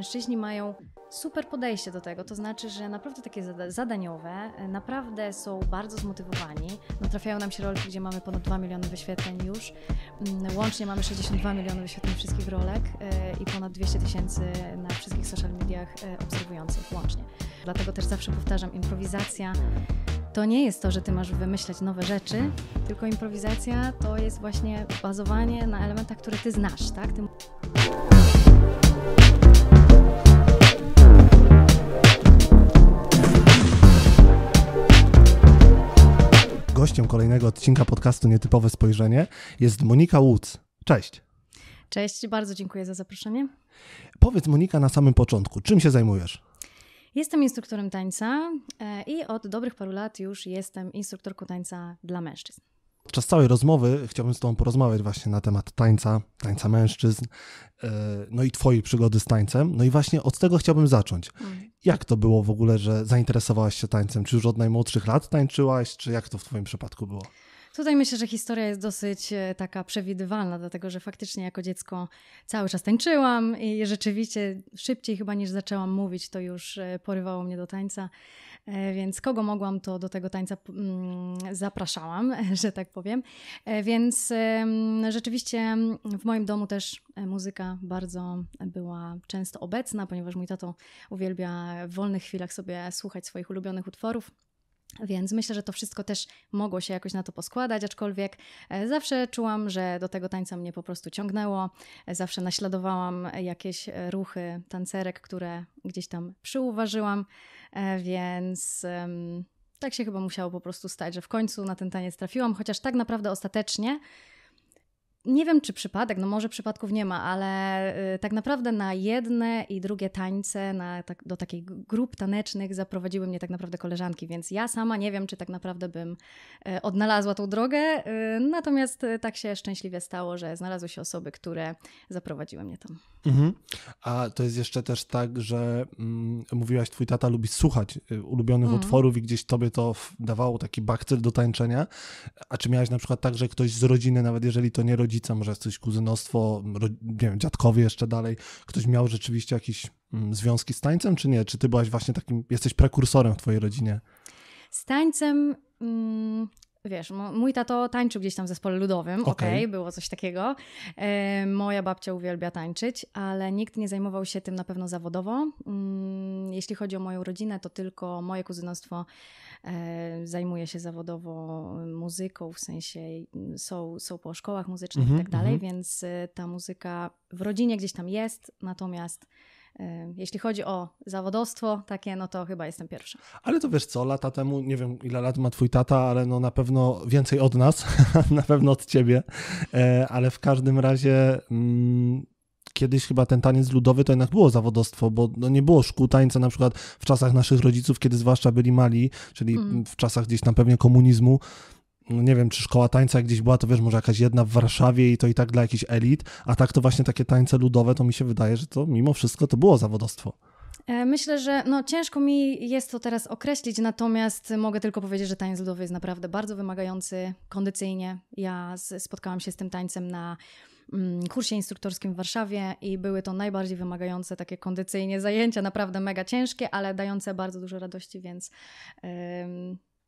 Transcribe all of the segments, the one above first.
mężczyźni mają super podejście do tego, to znaczy, że naprawdę takie zadaniowe, e, naprawdę są bardzo zmotywowani. No, trafiają nam się rolki, gdzie mamy ponad 2 miliony wyświetleń już. Mm, łącznie mamy 62 miliony wyświetleń wszystkich rolek e, i ponad 200 tysięcy na wszystkich social mediach e, obserwujących łącznie. Dlatego też zawsze powtarzam, improwizacja to nie jest to, że ty masz wymyślać nowe rzeczy, tylko improwizacja to jest właśnie bazowanie na elementach, które ty znasz, tak? Ty... gościem kolejnego odcinka podcastu Nietypowe Spojrzenie jest Monika Łódz. Cześć. Cześć, bardzo dziękuję za zaproszenie. Powiedz Monika na samym początku, czym się zajmujesz? Jestem instruktorem tańca e, i od dobrych paru lat już jestem instruktorką tańca dla mężczyzn. Podczas całej rozmowy chciałbym z Tobą porozmawiać właśnie na temat tańca, tańca mężczyzn, e, no i Twojej przygody z tańcem. No i właśnie od tego chciałbym zacząć. Mm. Jak to było w ogóle, że zainteresowałaś się tańcem? Czy już od najmłodszych lat tańczyłaś, czy jak to w Twoim przypadku było? Tutaj myślę, że historia jest dosyć e, taka przewidywalna, dlatego że faktycznie jako dziecko cały czas tańczyłam i rzeczywiście szybciej chyba niż zaczęłam mówić, to już e, porywało mnie do tańca. E, więc kogo mogłam, to do tego tańca mm, zapraszałam, że tak powiem. Więc rzeczywiście w moim domu też muzyka bardzo była często obecna, ponieważ mój tato uwielbia w wolnych chwilach sobie słuchać swoich ulubionych utworów. Więc myślę, że to wszystko też mogło się jakoś na to poskładać, aczkolwiek e, zawsze czułam, że do tego tańca mnie po prostu ciągnęło. E, zawsze naśladowałam jakieś e, ruchy tancerek, które gdzieś tam przyuważyłam, więc tak się chyba musiało po prostu stać, że w końcu na ten taniec trafiłam, chociaż tak naprawdę ostatecznie nie wiem, czy przypadek, no może przypadków nie ma, ale y, tak naprawdę na jedne i drugie tańce na, tak, do takich grup tanecznych zaprowadziły mnie tak naprawdę koleżanki, więc ja sama nie wiem, czy tak naprawdę bym y, odnalazła tą drogę. Y, natomiast tak się szczęśliwie stało, że znalazły się osoby, które zaprowadziły mnie tam. Mhm. A to jest jeszcze też tak, że mm, mówiłaś, twój tata lubi słuchać ulubionych mhm. utworów i gdzieś tobie to dawało taki bakcyl do tańczenia. A czy miałaś na przykład tak, że ktoś z rodziny, nawet jeżeli to nie rodzina, rodzice, może coś kuzynostwo, nie wiem, dziadkowie jeszcze dalej, ktoś miał rzeczywiście jakieś mm, związki z tańcem, czy nie? Czy ty byłaś właśnie takim, jesteś prekursorem w twojej rodzinie? Z tańcem... Mm wiesz, mój tato tańczył gdzieś tam w zespole ludowym, okej, okay. okay, było coś takiego. E, moja babcia uwielbia tańczyć, ale nikt nie zajmował się tym na pewno zawodowo. Mm, jeśli chodzi o moją rodzinę, to tylko moje kuzynostwo e, zajmuje się zawodowo muzyką, w sensie mm, są, są po szkołach muzycznych mm -hmm, i mhm, tak dalej, mm -hmm. więc e, ta muzyka w rodzinie gdzieś tam jest, natomiast jeśli chodzi o zawodowstwo takie, no to chyba jestem pierwsza. Ale to wiesz co, lata temu, nie wiem ile lat ma twój tata, ale no na pewno więcej od nas, na pewno od ciebie, e, ale w każdym razie... Mm, kiedyś chyba ten taniec ludowy to jednak było zawodostwo, bo no nie było szkół tańca na przykład w czasach naszych rodziców, kiedy zwłaszcza byli mali, czyli mm. w czasach gdzieś tam pewnie komunizmu, no nie wiem, czy szkoła tańca gdzieś była, to wiesz, może jakaś jedna w Warszawie i to i tak dla jakichś elit, a tak to właśnie takie tańce ludowe, to mi się wydaje, że to mimo wszystko to było zawodostwo. E, myślę, że no, ciężko mi jest to teraz określić, natomiast mogę tylko powiedzieć, że taniec ludowy jest naprawdę bardzo wymagający kondycyjnie. Ja spotkałam się z tym tańcem na mm, kursie instruktorskim w Warszawie i były to najbardziej wymagające takie kondycyjnie zajęcia, naprawdę mega ciężkie, ale dające bardzo dużo radości, więc. Yy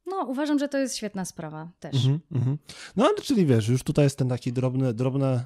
no, uważam, że to jest świetna sprawa też. Mm -hmm. No, czyli wiesz, już tutaj jest ten taki drobny, drobny e,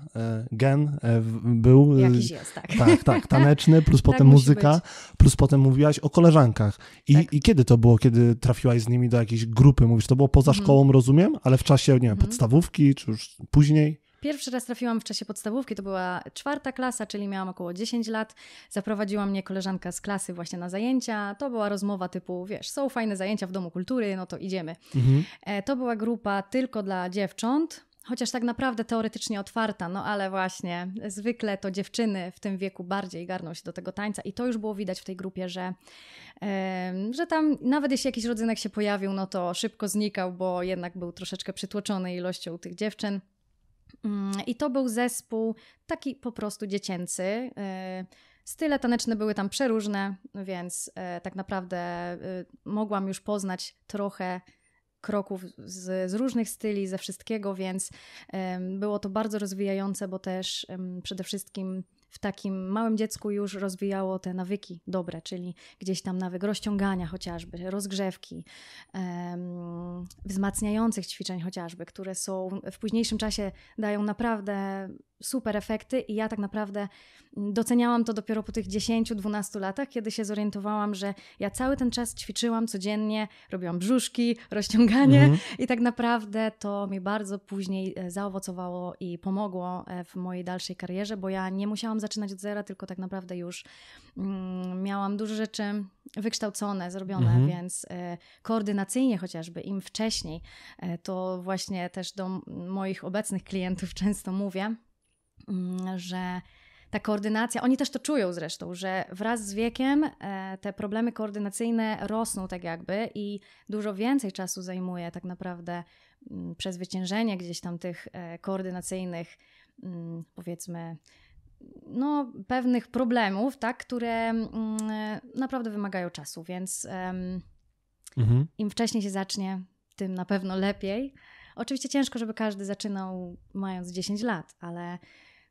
gen e, był. E, Jakiś jest, tak. Tak, tak, taneczny, plus tak potem muzyka, plus potem mówiłaś o koleżankach. I, tak. I kiedy to było, kiedy trafiłaś z nimi do jakiejś grupy? Mówisz, to było poza mhm. szkołą, rozumiem, ale w czasie, nie wiem, mm. podstawówki, czy już później? Pierwszy raz trafiłam w czasie podstawówki, to była czwarta klasa, czyli miałam około 10 lat. Zaprowadziła mnie koleżanka z klasy właśnie na zajęcia. To była rozmowa typu, wiesz, są fajne zajęcia w Domu Kultury, no to idziemy. Mhm. E, to była grupa tylko dla dziewcząt. Chociaż tak naprawdę teoretycznie otwarta, no ale właśnie zwykle to dziewczyny w tym wieku bardziej garną się do tego tańca i to już było widać w tej grupie, że, że tam nawet jeśli jakiś rodzynek się pojawił, no to szybko znikał, bo jednak był troszeczkę przytłoczony ilością tych dziewczyn. Mm, I to był zespół taki po prostu dziecięcy. Y, style taneczne były tam przeróżne, więc y, tak naprawdę y, mogłam już poznać trochę kroków z, z, różnych styli, ze wszystkiego, więc było to bardzo rozwijające, bo też przede wszystkim w takim małym dziecku już rozwijało te nawyki dobre, czyli gdzieś tam nawyk rozciągania chociażby, rozgrzewki, um, wzmacniających ćwiczeń chociażby, które są w późniejszym czasie dają naprawdę super efekty i ja tak naprawdę doceniałam to dopiero po tych 10-12 latach, kiedy się zorientowałam, że ja cały ten czas ćwiczyłam codziennie, robiłam brzuszki, rozciąganie mm -hmm. i tak naprawdę to mi bardzo później e, zaowocowało i pomogło e, w mojej dalszej karierze, bo ja nie musiałam zaczynać od zera, tylko tak naprawdę już mm, miałam dużo rzeczy wykształcone, zrobione, mhm. więc e, koordynacyjnie chociażby im wcześniej, e, to właśnie też do moich obecnych klientów często mówię, mm, że ta koordynacja, oni też to czują zresztą, że wraz z wiekiem e, te problemy koordynacyjne rosną tak jakby i dużo więcej czasu zajmuje tak naprawdę mm, przezwyciężenie gdzieś tam tych koordynacyjnych powiedzmy no, pewnych problemów, tak, które mm, naprawdę wymagają czasu, więc mhm. im wcześniej się zacznie, tym na pewno lepiej. Oczywiście ciężko, żeby każdy zaczynał mając 10 lat, ale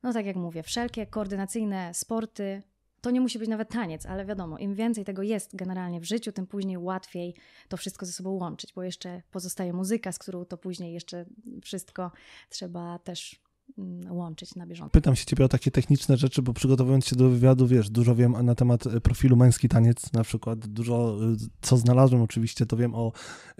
no tak jak mówię, wszelkie koordynacyjne sporty, to nie musi być nawet taniec, ale wiadomo, im więcej tego jest generalnie w życiu, tym później łatwiej to wszystko ze sobą łączyć, bo jeszcze pozostaje muzyka, z którą to później jeszcze wszystko trzeba też Mm, łączyć na bieżąco. Pytam się ciebie o takie techniczne rzeczy, bo przygotowując się do wywiadu, wiesz, dużo wiem na temat e, profilu męski taniec, na przykład dużo, e, co znalazłem oczywiście, to wiem o,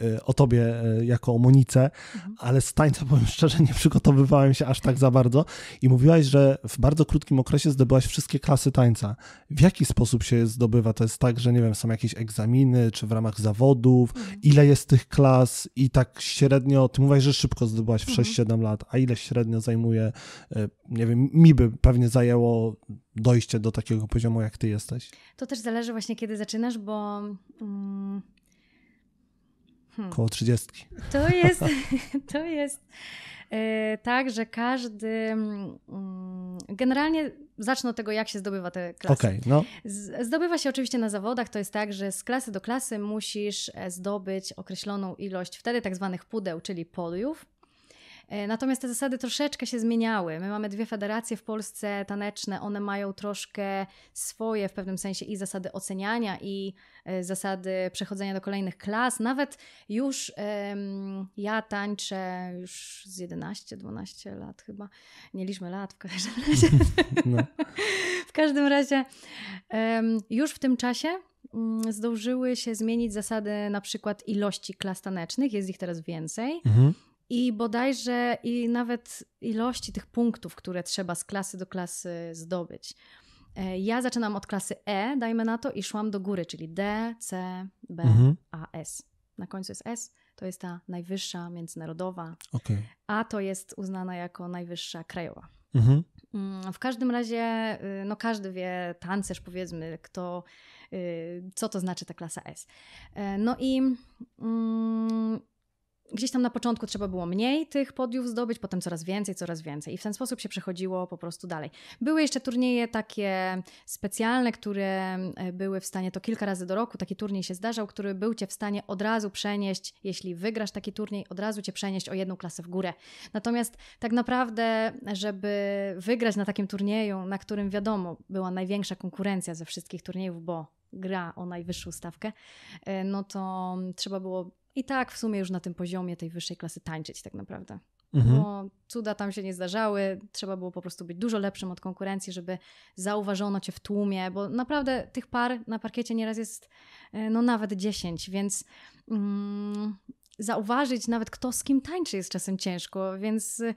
e, o tobie jako o Monice, mhm. ale z tańca powiem szczerze, nie przygotowywałem się aż tak za bardzo i mówiłaś, że w bardzo krótkim okresie zdobyłaś wszystkie klasy tańca. W jaki sposób się zdobywa? To jest tak, że nie wiem, są jakieś egzaminy, czy w ramach zawodów, mhm. ile jest tych klas i tak średnio, ty mówisz, że szybko zdobyłaś w mhm. 6-7 lat, a ile średnio zajmuje zajmuje, e, nie wiem, mi by pewnie zajęło dojście do takiego poziomu, jak ty jesteś. To też zależy właśnie, kiedy zaczynasz, bo... Mm, hmm, Koło trzydziestki. To jest, to jest e, tak, że każdy. Mm, generalnie zacznę od tego, jak się zdobywa te klasy. Okay, no. Zdobywa się oczywiście na zawodach. To jest tak, że z klasy do klasy musisz e, zdobyć określoną ilość wtedy tak zwanych pudeł, czyli podiów. E, natomiast te zasady troszeczkę się zmieniały. My mamy dwie federacje w Polsce taneczne, one mają troszkę swoje w pewnym sensie i zasady oceniania, i e, zasady przechodzenia do kolejnych klas. Nawet już um, ja tańczę już z 11-12 lat chyba. Nie liczmy lat w każdym razie. No. w każdym razie um, już w tym czasie mm, zdążyły się zmienić zasady na przykład ilości klas tanecznych, jest ich teraz więcej. Mhm. I bodajże i nawet ilości tych punktów, które trzeba z klasy do klasy zdobyć. E, ja zaczynam od klasy E, dajmy na to, i szłam do góry, czyli D, C, B, mhm. A, S. Na końcu jest S, to jest ta najwyższa międzynarodowa, okay. a to jest uznana jako najwyższa krajowa. Mhm. Mm, w każdym razie, y, no każdy wie, tancerz powiedzmy, kto, y, co to znaczy ta klasa S. E, no i mm, gdzieś tam na początku trzeba było mniej tych podiów zdobyć, potem coraz więcej, coraz więcej. I w ten sposób się przechodziło po prostu dalej. Były jeszcze turnieje takie specjalne, które e, były w stanie to kilka razy do roku. Taki turniej się zdarzał, który był cię w stanie od razu przenieść, jeśli wygrasz taki turniej, od razu cię przenieść o jedną klasę w górę. Natomiast tak naprawdę, żeby wygrać na takim turnieju, na którym wiadomo, była największa konkurencja ze wszystkich turniejów, bo gra o najwyższą stawkę, e, no to trzeba było i tak w sumie już na tym poziomie tej wyższej klasy tańczyć tak naprawdę. Mhm. Bo cuda tam się nie zdarzały, trzeba było po prostu być dużo lepszym od konkurencji, żeby zauważono cię w tłumie, bo naprawdę tych par na parkiecie nieraz jest e, no nawet 10, więc mm, zauważyć nawet kto z kim tańczy jest czasem ciężko, więc y,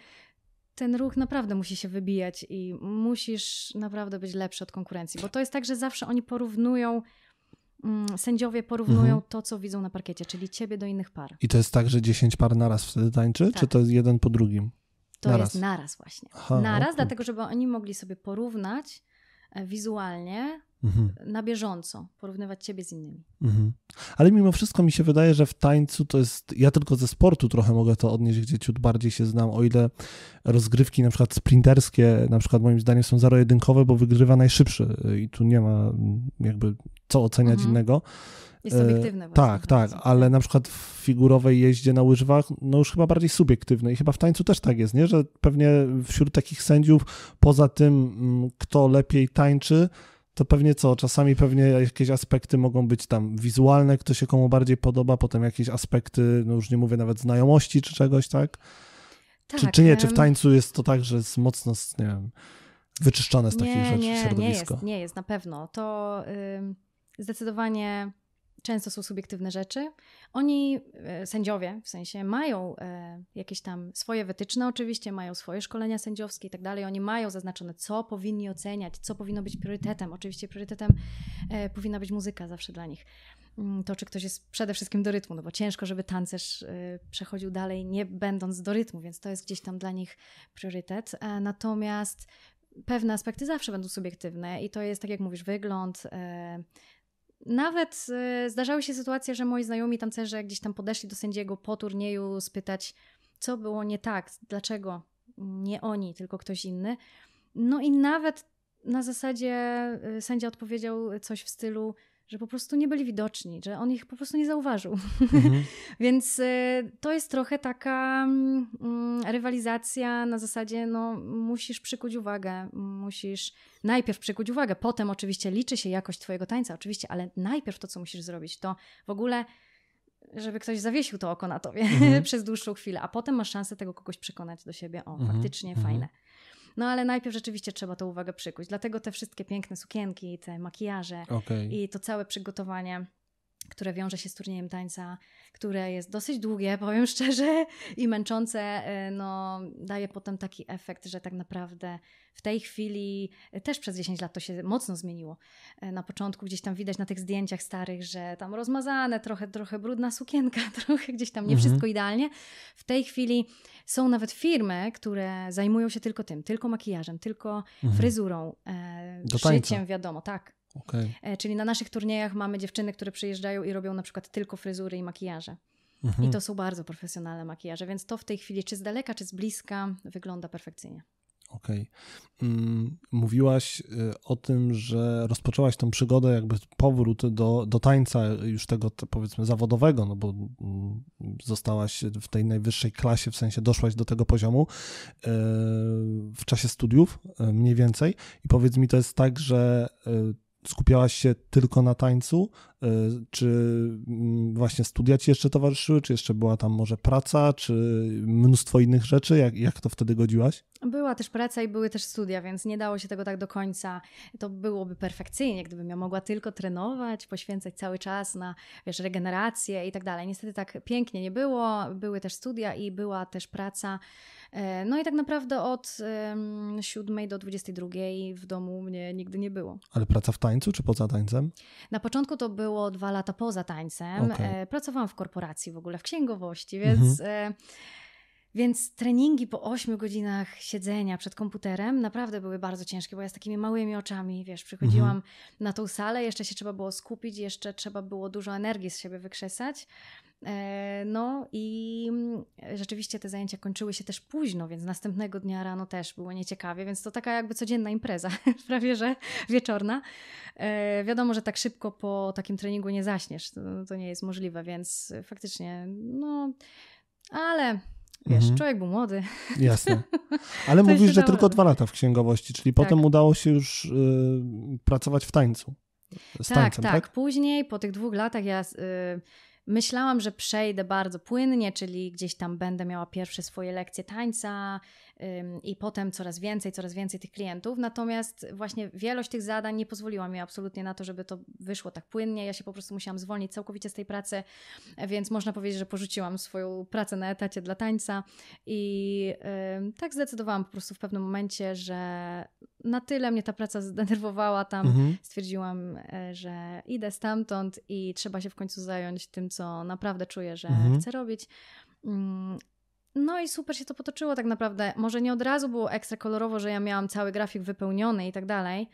ten ruch naprawdę musi się wybijać i musisz naprawdę być lepszy od konkurencji, bo to jest tak, że zawsze oni porównują Mm, sędziowie porównują mhm. to, co widzą na parkiecie, czyli ciebie do innych par. I to jest tak, że 10 par naraz wtedy tańczy, tak. czy to jest jeden po drugim? To naraz. jest naraz właśnie. Aha, naraz, okay. dlatego żeby oni mogli sobie porównać E, wizualnie, Mhm. na bieżąco, porównywać ciebie z innymi. Mhm. Ale mimo wszystko mi się wydaje, że w tańcu to jest. Ja tylko ze sportu trochę mogę to odnieść, gdzie ciut bardziej się znam, o ile rozgrywki na przykład sprinterskie, na przykład moim zdaniem są zero-jedynkowe, bo wygrywa najszybszy y, i tu nie ma mm, jakby co oceniać mhm. innego. Jest subiektywne e, właśnie. Tak, tak, ale na przykład w figurowej jeździe na łyżwach, no już chyba bardziej subiektywne i chyba w tańcu też tak jest, nie? Że pewnie wśród takich sędziów, poza tym, mm, kto lepiej tańczy, to pewnie co, czasami pewnie jakieś aspekty mogą być tam wizualne, kto się komu bardziej podoba, potem jakieś aspekty, no już nie mówię nawet znajomości czy czegoś, tak? tak czy, czy nie, czy w tańcu jest to tak, że jest mocno, nie wiem, wyczyszczone z takich nie, rzeczy nie, środowisko? Nie, jest, nie jest, na pewno. To yy, zdecydowanie często są subiektywne rzeczy. Oni, e, sędziowie w sensie, mają e, jakieś tam swoje wytyczne, oczywiście, mają swoje szkolenia sędziowskie i tak dalej. Oni mają zaznaczone, co powinni oceniać, co powinno być priorytetem. Oczywiście, priorytetem e, powinna być muzyka zawsze dla nich. Mm, to, czy ktoś jest przede wszystkim do rytmu, no bo ciężko, żeby tancerz przechodził dalej, nie będąc do rytmu, więc to jest gdzieś tam dla nich priorytet. Natomiast pewne aspekty zawsze będą subiektywne i to jest, tak jak mówisz, wygląd, nawet y, zdarzały się sytuacje, że moi znajomi tancerze gdzieś tam podeszli do sędziego po turnieju spytać, co było nie tak, dlaczego nie oni, tylko ktoś inny. No i nawet na zasadzie y, sędzia odpowiedział coś w stylu: że po prostu nie byli widoczni, że on ich po prostu nie zauważył. Mhm. Więc y, to jest trochę taka mm, mm, rywalizacja na zasadzie, no musisz przykuć uwagę, musisz najpierw przykuć uwagę, potem oczywiście liczy się jakość twojego tańca, oczywiście, ale najpierw to, co musisz zrobić, to w ogóle żeby ktoś zawiesił to oko na tobie mhm. przez dłuższą chwilę, a potem masz szansę tego kogoś przekonać do siebie, o, mhm. faktycznie mhm. fajne. No ale najpierw rzeczywiście trzeba tą uwagę przykuć. Dlatego te wszystkie piękne sukienki, te makijaże okay. i to całe przygotowanie które wiąże się z turniejem tańca, które jest dosyć długie, powiem szczerze, i męczące, e, no, daje potem taki efekt, że tak naprawdę w tej chwili e, też przez 10 lat to się mocno zmieniło. E, na początku gdzieś tam widać na tych zdjęciach starych, że tam rozmazane, trochę, trochę brudna sukienka, trochę gdzieś tam nie mhm. wszystko idealnie. W tej chwili są nawet firmy, które zajmują się tylko tym, tylko makijażem, tylko mhm. fryzurą, e, życiem, wiadomo, tak Okay. E, czyli na naszych turniejach mamy dziewczyny, które przyjeżdżają i robią na przykład tylko fryzury i makijaże. Mhm. I to są bardzo profesjonalne makijaże, więc to w tej chwili, czy z daleka, czy z bliska, wygląda perfekcyjnie. Okej. Okay. Mm, mówiłaś e, o tym, że rozpoczęłaś tą przygodę, jakby powrót do, do tańca już tego powiedzmy zawodowego, no bo mm, zostałaś w tej najwyższej klasie, w sensie doszłaś do tego poziomu e, w czasie studiów mniej więcej. I powiedz mi, to jest tak, że skupiałaś się tylko na tańcu? Y, czy mm, właśnie studia ci jeszcze towarzyszyły? Czy jeszcze była tam może praca, czy mnóstwo innych rzeczy? Jak, jak to wtedy godziłaś? Była też praca i były też studia, więc nie dało się tego tak do końca. To byłoby perfekcyjnie, gdybym ja mogła tylko trenować, poświęcać cały czas na wiesz, regenerację i tak dalej. Niestety tak pięknie nie było. Były też studia i była też praca E, no i tak naprawdę od 7 do 22 w domu mnie nigdy nie było. Ale praca w tańcu czy poza tańcem? Na początku to było dwa lata poza tańcem. Okay. E, pracowałam w korporacji w ogóle, w księgowości, więc. Mhm. E, więc treningi po 8 godzinach siedzenia przed komputerem naprawdę były bardzo ciężkie, bo ja z takimi małymi oczami, wiesz, przychodziłam mhm. na tą salę, jeszcze się trzeba było skupić, jeszcze trzeba było dużo energii z siebie wykrzesać. E, no i mm, rzeczywiście te zajęcia kończyły się też późno, więc następnego dnia rano też było nieciekawie, więc to taka jakby codzienna impreza, prawie że wieczorna. E, wiadomo, że tak szybko po takim treningu nie zaśniesz, to, to nie jest możliwe, więc faktycznie, no ale Wiesz, mhm. człowiek był młody. Jasne. Ale mówisz, że dało... tylko dwa lata w księgowości, czyli tak. potem udało się już y, pracować w tańcu. Z tak, tańcem, tak, tak, Później, po tych dwóch latach, ja y, Myślałam, że przejdę bardzo płynnie, czyli gdzieś tam będę miała pierwsze swoje lekcje tańca, i potem coraz więcej, coraz więcej tych klientów. Natomiast właśnie wielość tych zadań nie pozwoliła mi absolutnie na to, żeby to wyszło tak płynnie. Ja się po prostu musiałam zwolnić całkowicie z tej pracy, więc można powiedzieć, że porzuciłam swoją pracę na etacie dla tańca i tak zdecydowałam po prostu w pewnym momencie, że na tyle mnie ta praca zdenerwowała tam, mhm. stwierdziłam, e, że idę stamtąd i trzeba się w końcu zająć tym, co naprawdę czuję, że mhm. chcę robić. Mm, no i super się to potoczyło tak naprawdę. Może nie od razu było ekstra kolorowo, że ja miałam cały grafik wypełniony i tak dalej.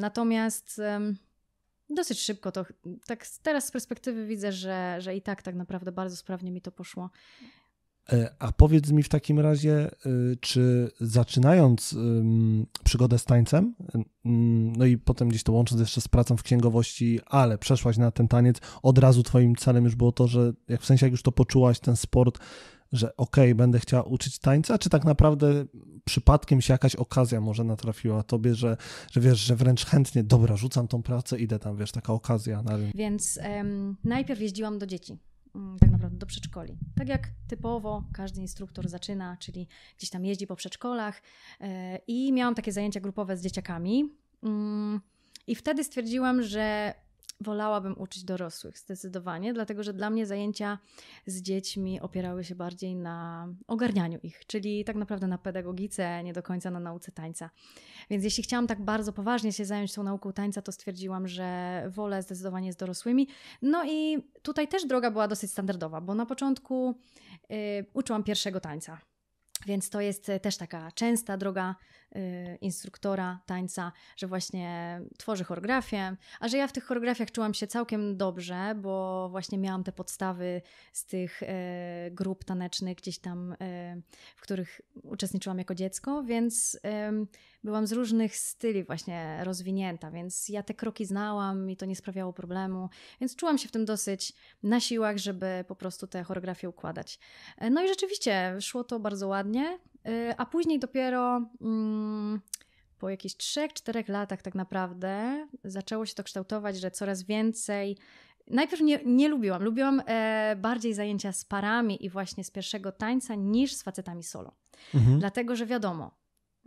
Natomiast dosyć szybko to, tak teraz z perspektywy widzę, że, że i tak tak naprawdę bardzo sprawnie mi to poszło. E, a powiedz mi w takim razie, e, czy zaczynając przygodę z tańcem, no i potem gdzieś to łącząc jeszcze z pracą w księgowości, ale przeszłaś na ten taniec, od razu twoim celem już było to, że jak w sensie jak już to poczułaś, ten sport, że okej, okay, będę chciała uczyć tańca, czy tak naprawdę przypadkiem się jakaś okazja może natrafiła tobie, że, że wiesz, że wręcz chętnie, dobra, rzucam tą pracę, idę tam, wiesz, taka okazja na rynku. Więc um, najpierw jeździłam do dzieci mm, tak naprawdę do przedszkoli. Tak jak typowo każdy instruktor zaczyna, czyli gdzieś tam jeździ po przedszkolach e, i miałam takie zajęcia grupowe z dzieciakami. Mm, I wtedy stwierdziłam, że wolałabym uczyć dorosłych zdecydowanie, dlatego że dla mnie zajęcia z dziećmi opierały się bardziej na ogarnianiu ich, czyli tak naprawdę na pedagogice, nie do końca na nauce tańca. Więc jeśli chciałam tak bardzo poważnie się zająć tą nauką tańca, to stwierdziłam, że wolę zdecydowanie z dorosłymi. No i tutaj też droga była dosyć standardowa, bo na początku yy, uczyłam pierwszego tańca. Więc to jest y, też taka częsta droga Y, instruktora tańca, że właśnie tworzy choreografię, a że ja w tych choreografiach czułam się całkiem dobrze, bo właśnie miałam te podstawy z tych y, grup tanecznych gdzieś tam, y, w których uczestniczyłam jako dziecko, więc byłam z różnych styli właśnie rozwinięta, więc ja te kroki znałam i to nie sprawiało problemu, więc czułam się w tym dosyć na siłach, żeby po prostu te choreografie układać. No i rzeczywiście szło to bardzo ładnie. Y, a później dopiero mm, po jakichś 3-4 latach tak naprawdę zaczęło się to kształtować, że coraz więcej. Najpierw nie, nie lubiłam. Lubiłam e, bardziej zajęcia z parami i właśnie z pierwszego tańca niż z facetami solo. Mhm. Dlatego, że wiadomo,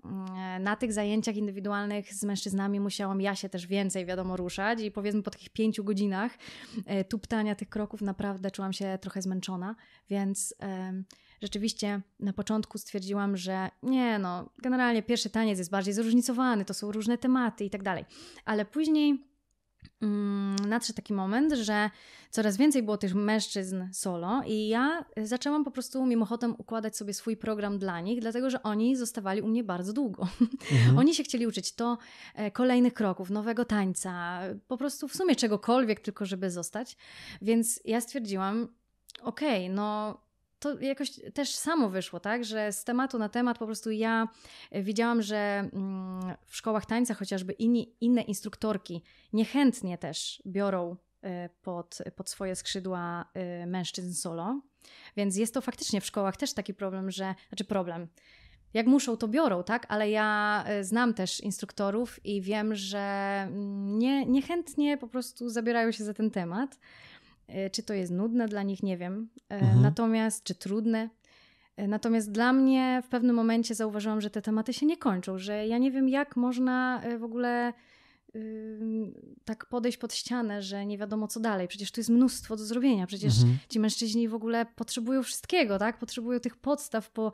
mm, na tych zajęciach indywidualnych z mężczyznami musiałam ja się też więcej, wiadomo, ruszać i powiedzmy po takich pięciu godzinach e, tuptania tych kroków naprawdę czułam się trochę zmęczona, więc rzeczywiście na początku stwierdziłam, że nie, no, generalnie pierwszy taniec jest bardziej zróżnicowany, to są różne tematy i tak dalej. Ale później mm, nadszedł taki moment, że coraz więcej było tych mężczyzn solo, i ja zaczęłam po prostu mimochodem układać sobie swój program dla nich, dlatego że oni zostawali u mnie bardzo długo. Mhm. oni się chcieli uczyć to e, kolejnych kroków, nowego tańca, po prostu w sumie czegokolwiek, tylko żeby zostać. Więc ja stwierdziłam, okej, okay, no to jakoś też samo wyszło, tak, że z tematu na temat po prostu ja e, widziałam, że mm, w szkołach tańca chociażby inni, inne instruktorki niechętnie też biorą e, pod, pod swoje skrzydła e, mężczyzn solo, więc jest to faktycznie w szkołach też taki problem, że, znaczy problem, jak muszą, to biorą, tak? Ale ja znam też instruktorów i wiem, że mm, nie, niechętnie po prostu zabierają się za ten temat. E, czy to jest nudne dla nich, nie wiem. E, mhm. Natomiast, czy trudne, e, Natomiast dla mnie w pewnym momencie zauważyłam, że te tematy się nie kończą, że ja nie wiem, jak można w ogóle tak podejść pod ścianę, że nie wiadomo co dalej. Przecież tu jest mnóstwo do zrobienia. Przecież mhm. ci mężczyźni w ogóle potrzebują wszystkiego, tak? Potrzebują tych podstaw po,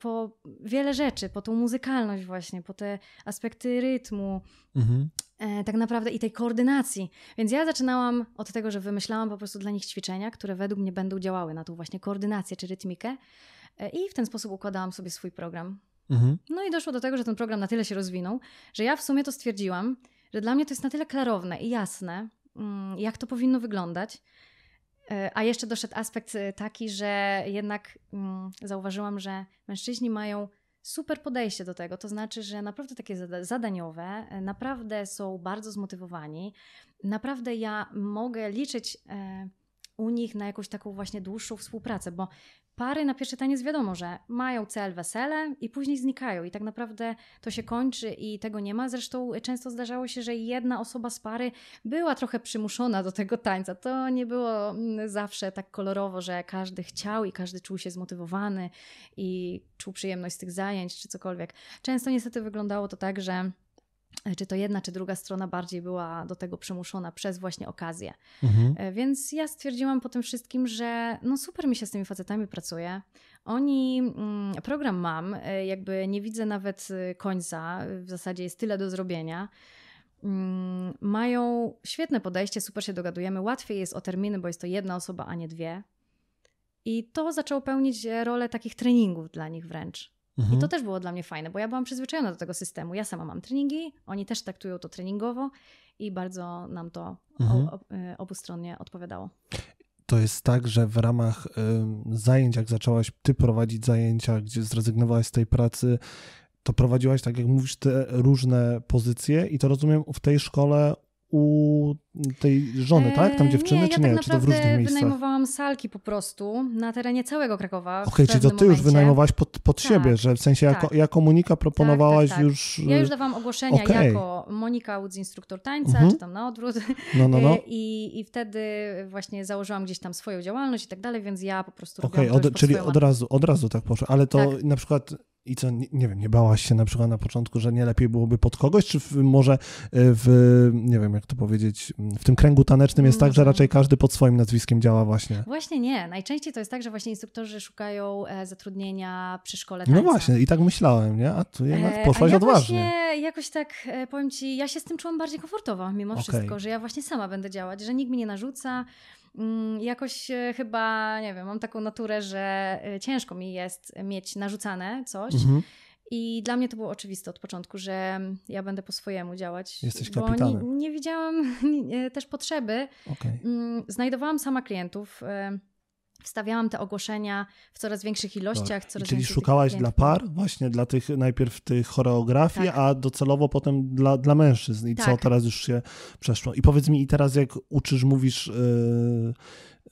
po wiele rzeczy, po tą muzykalność właśnie, po te aspekty rytmu, mhm. E, tak naprawdę i tej koordynacji. Więc ja zaczynałam od tego, że wymyślałam po prostu dla nich ćwiczenia, które według mnie będą działały na tą właśnie koordynację czy rytmikę e, i w ten sposób układałam sobie swój program. Mhm. No i doszło do tego, że ten program na tyle się rozwinął, że ja w sumie to stwierdziłam, że dla mnie to jest na tyle klarowne i jasne, mm, jak to powinno wyglądać. E, a jeszcze doszedł aspekt taki, że jednak mm, zauważyłam, że mężczyźni mają super podejście do tego. To znaczy, że naprawdę takie zadaniowe, e, naprawdę są bardzo zmotywowani. Naprawdę ja mogę liczyć e, u nich na jakąś taką właśnie dłuższą współpracę, bo Pary na pierwszy taniec wiadomo, że mają cel wesele i później znikają i tak naprawdę to się kończy i tego nie ma. Zresztą często zdarzało się, że jedna osoba z pary była trochę przymuszona do tego tańca. To nie było mm, zawsze tak kolorowo, że każdy chciał i każdy czuł się zmotywowany i czuł przyjemność z tych zajęć czy cokolwiek. Często niestety wyglądało to tak, że E, czy to jedna, czy druga strona bardziej była do tego przymuszona przez właśnie okazję. Mhm. E, więc ja stwierdziłam po tym wszystkim, że no super mi się z tymi facetami pracuje. Oni, mm, program mam, e, jakby nie widzę nawet końca, w zasadzie jest tyle do zrobienia. Mm, mają świetne podejście, super się dogadujemy, łatwiej jest o terminy, bo jest to jedna osoba, a nie dwie. I to zaczęło pełnić rolę takich treningów dla nich wręcz. Mhm. I to mhm. też było dla mnie fajne, bo ja byłam przyzwyczajona do tego systemu. Ja sama mam treningi, oni też traktują to treningowo i bardzo nam to mhm. E, obustronnie odpowiadało. To jest tak, że w ramach zajęć, jak zaczęłaś ty prowadzić zajęcia, gdzie zrezygnowałaś z tej pracy, to prowadziłaś, tak jak mówisz, te różne pozycje i to rozumiem, w tej szkole u tej żony, tak? Tam eee, dziewczyny, nie, czy nie? Ja tak czy to w różnych miejscach? wynajmowałam salki po prostu na terenie całego Krakowa. Okej, okay, czyli to ty momencie. już wynajmowałaś pod, pod tak, siebie, że w sensie tak. jako, Monika tak, tak, proponowałaś tak, już... Ja już y, dawałam ogłoszenia okay. jako Monika Łódź, instruktor tańca, mhm. czy tam na odwrót. No, no, no. E, I, I wtedy właśnie założyłam gdzieś tam swoją działalność i tak dalej, więc ja po prostu Okej, okay, czyli od razu, od razu tak poszło. Ale to tak. na przykład i co, nie, nie, wiem, nie bałaś się na przykład na początku, że nie lepiej byłoby pod kogoś, czy w, może e, w, nie wiem jak to powiedzieć, w tym kręgu tanecznym jest tak, że mhm. raczej każdy pod swoim nazwiskiem działa właśnie? Właśnie nie. Najczęściej to jest tak, że właśnie instruktorzy szukają e, zatrudnienia przy szkole no tańca. No właśnie, i tak myślałem, nie? A tu jednak e, poszłaś e, odważnie. Właśnie, jakoś tak, powiem ci, ja się z tym czułam bardziej komfortowo mimo okay. wszystko, że ja właśnie sama będę działać, że nikt mi nie narzuca, Mm, jakoś e, chyba, nie wiem, mam taką naturę, że e, ciężko mi jest mieć narzucane coś. Mhm. I dla mnie to było oczywiste od początku, że ja będę po swojemu działać. Jesteś Bo nie, nie widziałam e, też potrzeby. Okay. Mm, znajdowałam sama klientów wstawiałam te ogłoszenia w coraz większych ilościach. Tak. Coraz czyli szukałaś dla par, właśnie dla tych najpierw tych choreografii, tak. a docelowo potem dla, dla mężczyzn i tak. co teraz już się przeszło. I powiedz mi, i teraz jak uczysz, mówisz. Yy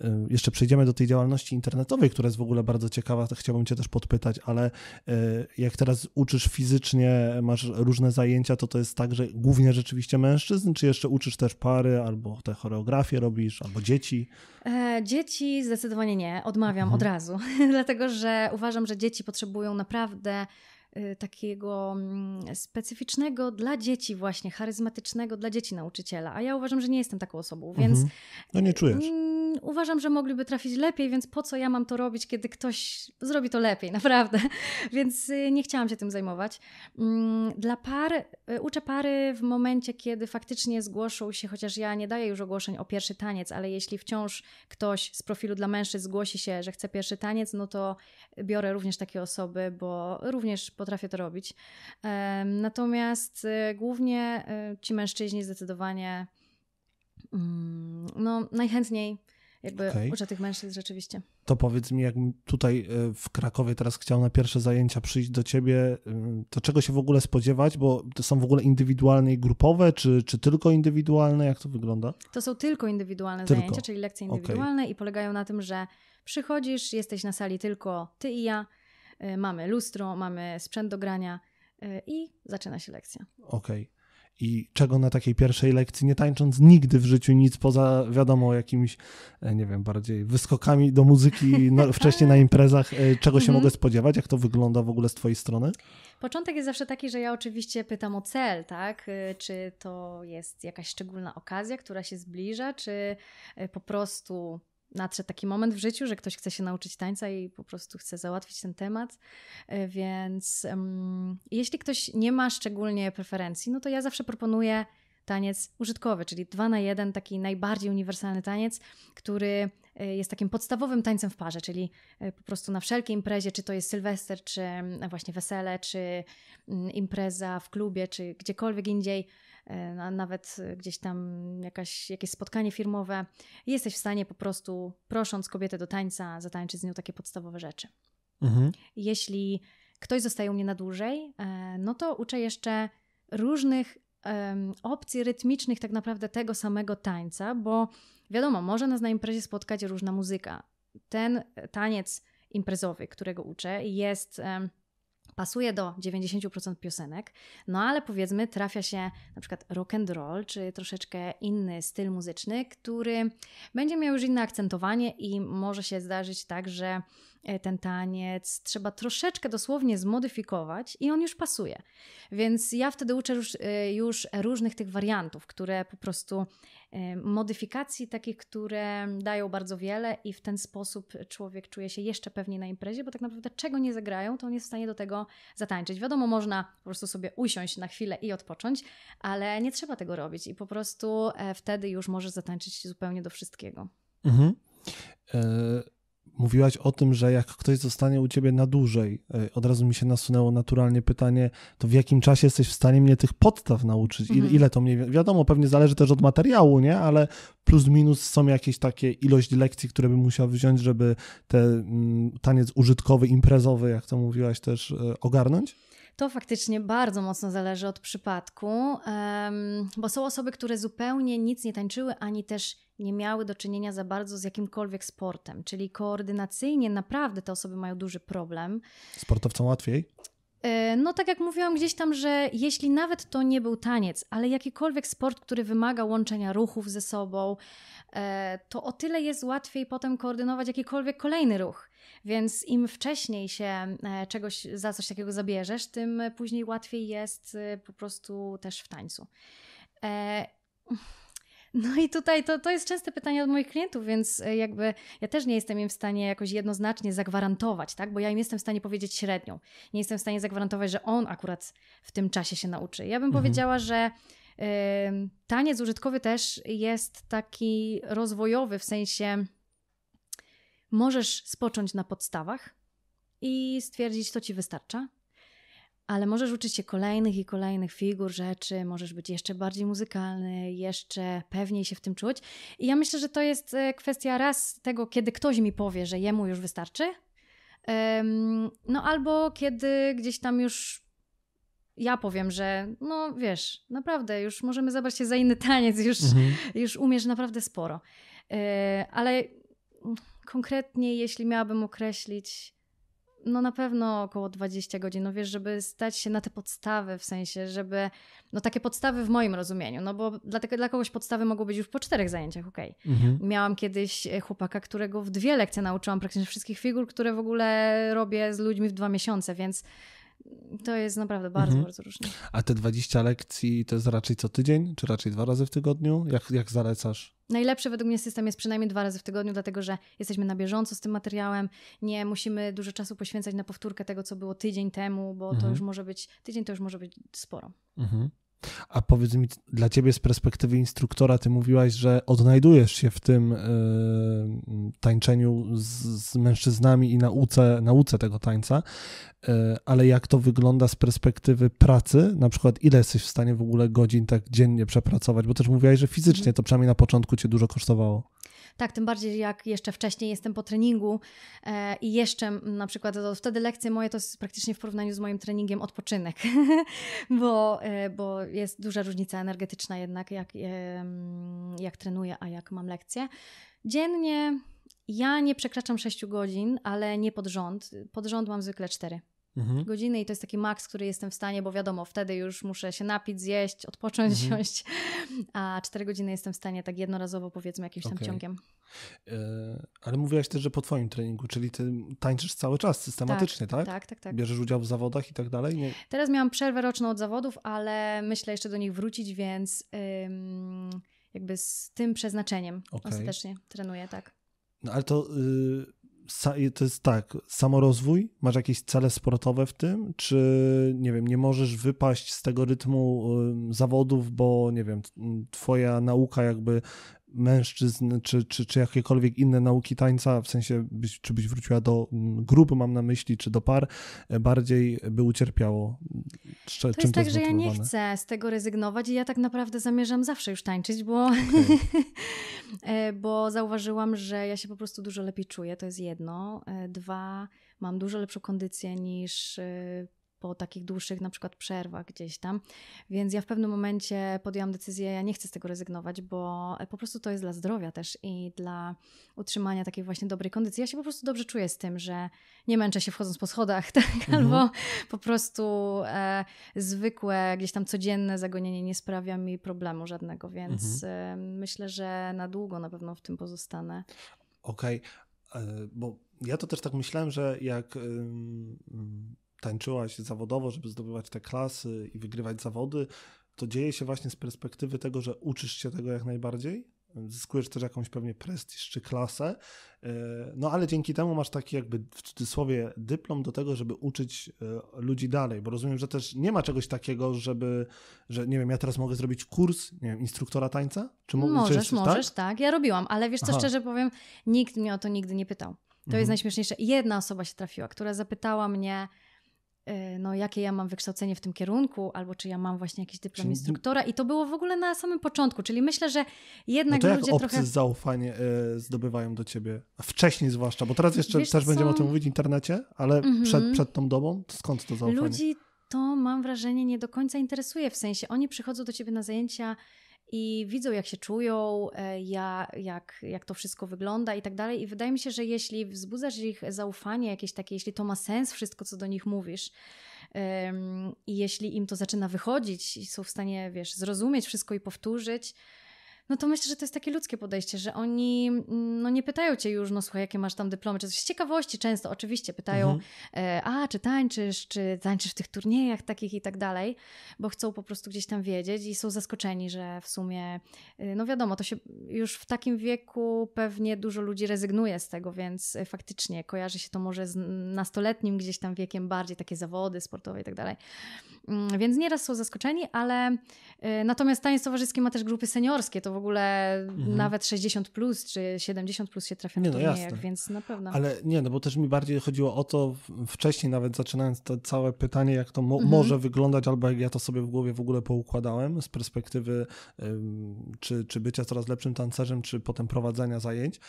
Y, jeszcze przejdziemy do tej działalności internetowej, która jest w ogóle bardzo ciekawa, chciałbym Cię też podpytać, ale y, jak teraz uczysz fizycznie, masz różne zajęcia, to to jest tak, że głównie rzeczywiście mężczyzn, czy jeszcze uczysz też pary, albo te choreografie robisz, albo dzieci? E, dzieci zdecydowanie nie, odmawiam mhm. od razu, dlatego że uważam, że dzieci potrzebują naprawdę Y, takiego mm, specyficznego dla dzieci właśnie, charyzmatycznego dla dzieci nauczyciela, a ja uważam, że nie jestem taką osobą, mhm. więc... Mhm. No nie y, czuję. Mm, uważam, że mogliby trafić lepiej, więc po co ja mam to robić, kiedy ktoś zrobi to lepiej, naprawdę. Więc y, nie chciałam się tym zajmować. Mm, dla par, uczę pary w momencie, kiedy faktycznie zgłoszą się, chociaż ja nie daję już ogłoszeń o pierwszy taniec, ale jeśli wciąż ktoś z profilu dla mężczyzn zgłosi się, że chce pierwszy taniec, no to biorę również takie osoby, bo również potrafię to robić. Natomiast y, głównie y, ci mężczyźni zdecydowanie mm, no, najchętniej jakby okay. uczę tych mężczyzn rzeczywiście. To powiedz mi, jak tutaj e, w Krakowie teraz chciał na pierwsze zajęcia przyjść do ciebie, y, to czego się w ogóle spodziewać? Bo to są w ogóle indywidualne i grupowe, czy, czy tylko indywidualne? Jak to wygląda? To są tylko indywidualne tylko. zajęcia, czyli lekcje indywidualne okay. i polegają na tym, że przychodzisz, jesteś na sali tylko ty i ja E, mamy lustro, mamy sprzęt do grania e, i zaczyna się lekcja. Okej. Okay i czego na takiej pierwszej lekcji, nie tańcząc nigdy w życiu nic poza, wiadomo, jakimiś, e, nie wiem, bardziej wyskokami do muzyki no, wcześniej na imprezach, czego się mhm. mogę spodziewać, jak to wygląda w ogóle z Twojej strony? Początek jest zawsze taki, że ja oczywiście pytam o cel, tak? Czy to jest jakaś szczególna okazja, która się zbliża, czy po prostu nadszedł taki moment w życiu, że ktoś chce się nauczyć tańca i po prostu chce załatwić ten temat. E, więc um, jeśli ktoś nie ma szczególnie preferencji, no to ja zawsze proponuję taniec użytkowy, czyli dwa na jeden, taki najbardziej uniwersalny taniec, który e, jest takim podstawowym tańcem w parze, czyli e, po prostu na wszelkiej imprezie, czy to jest sylwester, czy właśnie wesele, czy impreza w klubie, czy gdziekolwiek indziej, E, nawet e, gdzieś tam jakaś, jakieś spotkanie firmowe, jesteś w stanie po prostu, prosząc kobietę do tańca, zatańczyć z nią takie podstawowe rzeczy. Mhm. Jeśli ktoś zostaje u mnie na dłużej, e, no to uczę jeszcze różnych opcji rytmicznych tak naprawdę tego samego tańca, bo wiadomo, może nas na imprezie spotkać różna muzyka. Ten taniec imprezowy, którego uczę, jest... Um, pasuje do 90% piosenek, no ale powiedzmy trafia się na przykład rock and roll, czy troszeczkę inny styl muzyczny, który będzie miał już inne akcentowanie i może się zdarzyć tak, że e, ten taniec trzeba troszeczkę dosłownie zmodyfikować i on już pasuje. Więc ja wtedy uczę już, e, już różnych tych wariantów, które po prostu Y, modyfikacji, takich, które dają bardzo wiele, i w ten sposób człowiek czuje się jeszcze pewniej na imprezie, bo tak naprawdę czego nie zagrają, to on jest w stanie do tego zatańczyć. Wiadomo, można po prostu sobie usiąść na chwilę i odpocząć, ale nie trzeba tego robić i po prostu e, wtedy już możesz zatańczyć zupełnie do wszystkiego. Mhm. E, mówiłaś o tym, że jak ktoś zostanie u ciebie na dłużej, e, od razu mi się nasunęło naturalnie pytanie, to w jakim czasie jesteś w stanie mnie tych podstaw nauczyć? Ile, mhm. ile to mniej wiadomo, pewnie zależy też od materiału, nie? Ale plus minus są jakieś takie ilość lekcji, które bym musiał wziąć, żeby ten mm, taniec użytkowy, imprezowy, jak to mówiłaś też, e, ogarnąć? To faktycznie bardzo mocno zależy od przypadku, bo są osoby, które zupełnie nic nie tańczyły, ani też nie miały do czynienia za bardzo z jakimkolwiek sportem, czyli koordynacyjnie naprawdę te osoby mają duży problem. Sportowcom łatwiej? E, no, tak jak mówiłam gdzieś tam, że jeśli nawet to nie był taniec, ale jakikolwiek sport, który wymaga łączenia ruchów ze sobą, e, to o tyle jest łatwiej potem koordynować jakikolwiek kolejny ruch. Więc im wcześniej się e, czegoś za coś takiego zabierzesz, tym później łatwiej jest y, po prostu też w tańcu. E, no i tutaj to, to jest częste pytanie od moich klientów, więc e, jakby ja też nie jestem im w stanie jakoś jednoznacznie zagwarantować, tak? Bo ja im jestem w stanie powiedzieć średnią. Nie jestem w stanie zagwarantować, że on akurat w tym czasie się nauczy. Ja bym mhm. powiedziała, że y, taniec użytkowy też jest taki rozwojowy w sensie Możesz spocząć na podstawach i stwierdzić, to ci wystarcza, ale możesz uczyć się kolejnych i kolejnych figur, rzeczy, możesz być jeszcze bardziej muzykalny, jeszcze pewniej się w tym czuć. I ja myślę, że to jest e, kwestia raz tego, kiedy ktoś mi powie, że jemu już wystarczy, no albo kiedy gdzieś tam już ja powiem, że no wiesz, naprawdę już możemy zabrać się za inny taniec, już, mhm. już umiesz naprawdę sporo. E, ale konkretnie, jeśli miałabym określić, no na pewno około 20 godzin, no wiesz, żeby stać się na te podstawy, w sensie, żeby, no takie podstawy w moim rozumieniu, no bo dla, dla kogoś podstawy mogą być już po czterech zajęciach, okej. Okay. Mhm. Miałam kiedyś e, chłopaka, którego w dwie lekcje nauczyłam praktycznie wszystkich figur, które w ogóle robię z ludźmi w dwa miesiące, więc to jest naprawdę bardzo, mhm. bardzo różnie. A te 20 lekcji to jest raczej co tydzień, czy raczej dwa razy w tygodniu? Jak, jak zalecasz? Najlepszy według mnie system jest przynajmniej dwa razy w tygodniu, dlatego że jesteśmy na bieżąco z tym materiałem. Nie musimy dużo czasu poświęcać na powtórkę tego, co było tydzień temu, bo mhm. to już może być, tydzień to już może być sporo. Mhm. A powiedz mi, dla ciebie z perspektywy instruktora, ty mówiłaś, że odnajdujesz się w tym y, tańczeniu z, z, mężczyznami i nauce, nauce tego tańca, y, ale jak to wygląda z perspektywy pracy? Na przykład, ile jesteś w stanie w ogóle godzin tak dziennie przepracować? Bo też mówiłaś, że fizycznie to przynajmniej na początku cię dużo kosztowało. Tak, tym bardziej jak jeszcze wcześniej jestem po treningu e, i jeszcze mm, na przykład to wtedy lekcje moje to jest praktycznie w porównaniu z moim treningiem odpoczynek, bo, e, bo jest duża różnica energetyczna jednak, jak, e, mm, jak trenuję, a jak mam lekcje. Dziennie ja nie przekraczam 6 godzin, ale nie pod rząd. Pod rząd mam zwykle 4 mhm. godziny i to jest taki maks, który jestem w stanie, bo wiadomo, wtedy już muszę się napić, zjeść, odpocząć, mhm. Siąść, a 4 godziny jestem w stanie tak jednorazowo powiedzmy jakimś tam okay. ciągiem. E, ale mówiłaś też, że po twoim treningu, czyli ty tańczysz cały czas systematycznie, tak? Tak, tak, tak. tak. Bierzesz udział w zawodach i tak dalej? Nie? Teraz miałam przerwę roczną od zawodów, ale myślę jeszcze do nich wrócić, więc jakby z tym przeznaczeniem okay. ostatecznie trenuję, tak. No ale to... Yy to jest tak, samorozwój, masz jakieś cele sportowe w tym, czy nie wiem, nie możesz wypaść z tego rytmu zawodów, bo nie wiem, twoja nauka jakby mężczyzn, czy, czy, czy jakiekolwiek inne nauki tańca, w sensie byś, czy byś wróciła do grup, mam na myśli, czy do par, e, bardziej by ucierpiało? Czy, to jest tak, to że ja nie chcę z tego rezygnować i ja tak naprawdę zamierzam zawsze już tańczyć, bo, okay. E, bo zauważyłam, że ja się po prostu dużo lepiej czuję, to jest jedno. E, dwa, mam dużo lepszą kondycję niż po takich dłuższych na przykład przerwach gdzieś tam. Więc ja w pewnym momencie podjęłam decyzję, ja nie chcę z tego rezygnować, bo po prostu to jest dla zdrowia też i dla utrzymania takiej właśnie dobrej kondycji. Ja się po prostu dobrze czuję z tym, że nie męczę się wchodząc po schodach, tak? Mhm. Albo po prostu e, zwykłe, gdzieś tam codzienne zagonienie nie sprawia mi problemu żadnego, więc mhm. e, myślę, że na długo na pewno w tym pozostanę. Okej, okay. E, bo ja to też tak myślałem, że jak tańczyłaś zawodowo, żeby zdobywać te klasy i wygrywać zawody, to dzieje się właśnie z perspektywy tego, że uczysz się tego jak najbardziej, zyskujesz też jakąś pewnie prestiż czy klasę, e, no ale dzięki temu masz taki jakby w cudzysłowie dyplom do tego, żeby uczyć e, ludzi dalej, bo rozumiem, że też nie ma czegoś takiego, żeby, że nie wiem, ja teraz mogę zrobić kurs, nie wiem, instruktora tańca? Czy mógł, możesz, czy tak? możesz, tak? tak? Ja robiłam, ale wiesz co, Aha. szczerze powiem, nikt mnie o to nigdy nie pytał. To mhm. jest najśmieszniejsze. Jedna osoba się trafiła, która zapytała mnie, E, no, jakie ja mam wykształcenie w tym kierunku, albo czy ja mam właśnie jakiś dyplom czyli... instruktora. I to było w ogóle na samym początku, czyli myślę, że no jednak no to ludzie jak trochę. zaufanie e, zdobywają do ciebie, wcześniej zwłaszcza, bo teraz jeszcze Wiesz, też są... będziemy o tym mówić w internecie, ale mm -hmm. przed, przed tą dobą, to skąd to zaufanie? Ludzi to mam wrażenie nie do końca interesuje, w sensie oni przychodzą do ciebie na zajęcia i widzą, jak się czują, e, ja, jak, jak to wszystko wygląda i tak dalej. I wydaje mi się, że jeśli wzbudzasz ich zaufanie jakieś takie, jeśli to ma sens, wszystko, co do nich mówisz, i jeśli im to zaczyna wychodzić i są w stanie, wiesz, zrozumieć wszystko i powtórzyć, no to myślę, że to jest takie ludzkie podejście, że oni mm, no nie pytają cię już, no słuchaj, jakie masz tam dyplomy, czy z ciekawości często oczywiście pytają, mhm. E, a czy tańczysz, czy tańczysz w tych turniejach takich i tak dalej, bo chcą po prostu gdzieś tam wiedzieć i są zaskoczeni, że w sumie, e, no wiadomo, to się już w takim wieku pewnie dużo ludzi rezygnuje z tego, więc e, faktycznie kojarzy się to może z nastoletnim gdzieś tam wiekiem bardziej takie zawody sportowe i tak dalej. Mm, więc nieraz są zaskoczeni, ale natomiast taniec towarzyski ma też grupy seniorskie, to w ogóle mhm. nawet 60 plus czy 70 plus się trafia nie, na turniejach, no więc na pewno. Ale nie, no bo też mi bardziej chodziło o to wcześniej nawet zaczynając to całe pytanie, jak to mo mhm. może wyglądać albo jak ja to sobie w głowie w ogóle poukładałem z perspektywy czy, czy bycia coraz lepszym tancerzem, czy potem prowadzenia zajęć,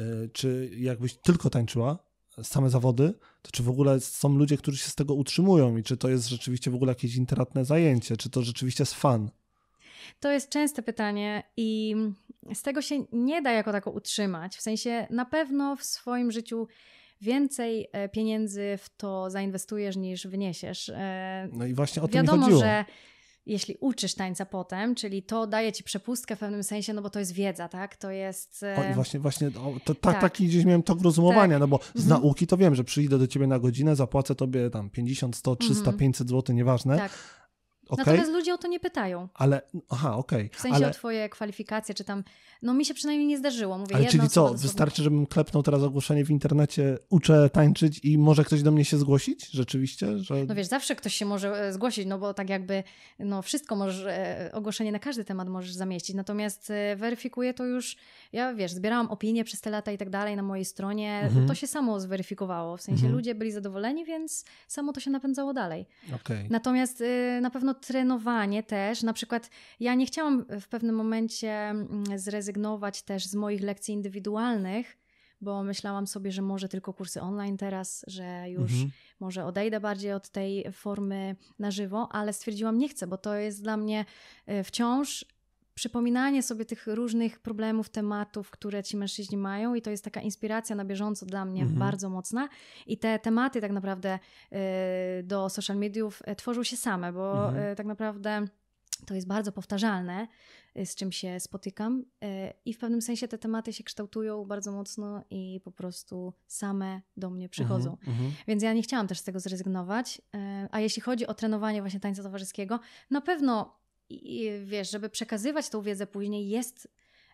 e, czy jakbyś tylko tańczyła, same zawody, to czy w ogóle są ludzie, którzy się z tego utrzymują i czy to jest rzeczywiście w ogóle jakieś intratne zajęcie, czy to rzeczywiście jest fan? To jest częste pytanie i z tego się nie da jako tako utrzymać. W sensie na pewno w swoim życiu więcej e, pieniędzy w to zainwestujesz niż wyniesiesz. E, no i właśnie o Wiadomo, to mi chodziło. że jeśli uczysz tańca potem, czyli to daje ci przepustkę w pewnym sensie, no bo to jest wiedza, tak? To jest. E, o, i właśnie, właśnie, o, to, tak, tak. taki gdzieś miałem tok rozumowania, tak. no bo z mhm. nauki to wiem, że przyjdę do ciebie na godzinę, zapłacę tobie tam 50, 100, 300, 500 zł, nieważne. Tak Okay? Natomiast ludzie o to nie pytają. Ale, aha, okej. Okay. W sensie ale... o twoje kwalifikacje, czy tam, no mi się przynajmniej nie zdarzyło. Mówię, ale czyli co, wystarczy, żebym klepnął teraz ogłoszenie w internecie, uczę tańczyć i może ktoś do mnie się zgłosić? Rzeczywiście? Że... No wiesz, zawsze ktoś się może e, zgłosić, no bo tak jakby, no wszystko możesz, e, ogłoszenie na każdy temat możesz zamieścić, natomiast e, weryfikuję to już, ja wiesz, zbierałam opinie przez te lata i tak dalej na mojej stronie, mhm. to się samo zweryfikowało, w sensie mhm. ludzie byli zadowoleni, więc samo to się napędzało dalej. Okay. Natomiast na pewno trenowanie też, na przykład ja nie chciałam w pewnym momencie mm, zrezygnować też z moich lekcji indywidualnych, bo myślałam sobie, że może tylko kursy online teraz, że już mhm. może odejdę bardziej od tej formy na żywo, ale stwierdziłam, nie chcę, bo to jest dla mnie e, wciąż przypominanie sobie tych różnych problemów, tematów, które ci mężczyźni mają, i to jest taka inspiracja na bieżąco dla mnie mhm. bardzo mocna. I te tematy tak naprawdę y, do social mediów e, tworzą się same, bo mhm. E, tak naprawdę. To jest bardzo powtarzalne, e, z czym się spotykam, i w pewnym sensie te tematy się kształtują bardzo mocno i po prostu same do mnie mhm, przychodzą. Mhm, Więc ja nie chciałam też z tego zrezygnować. A jeśli chodzi o trenowanie właśnie tańca towarzyskiego, na pewno i wiesz, żeby przekazywać tą wiedzę później, jest,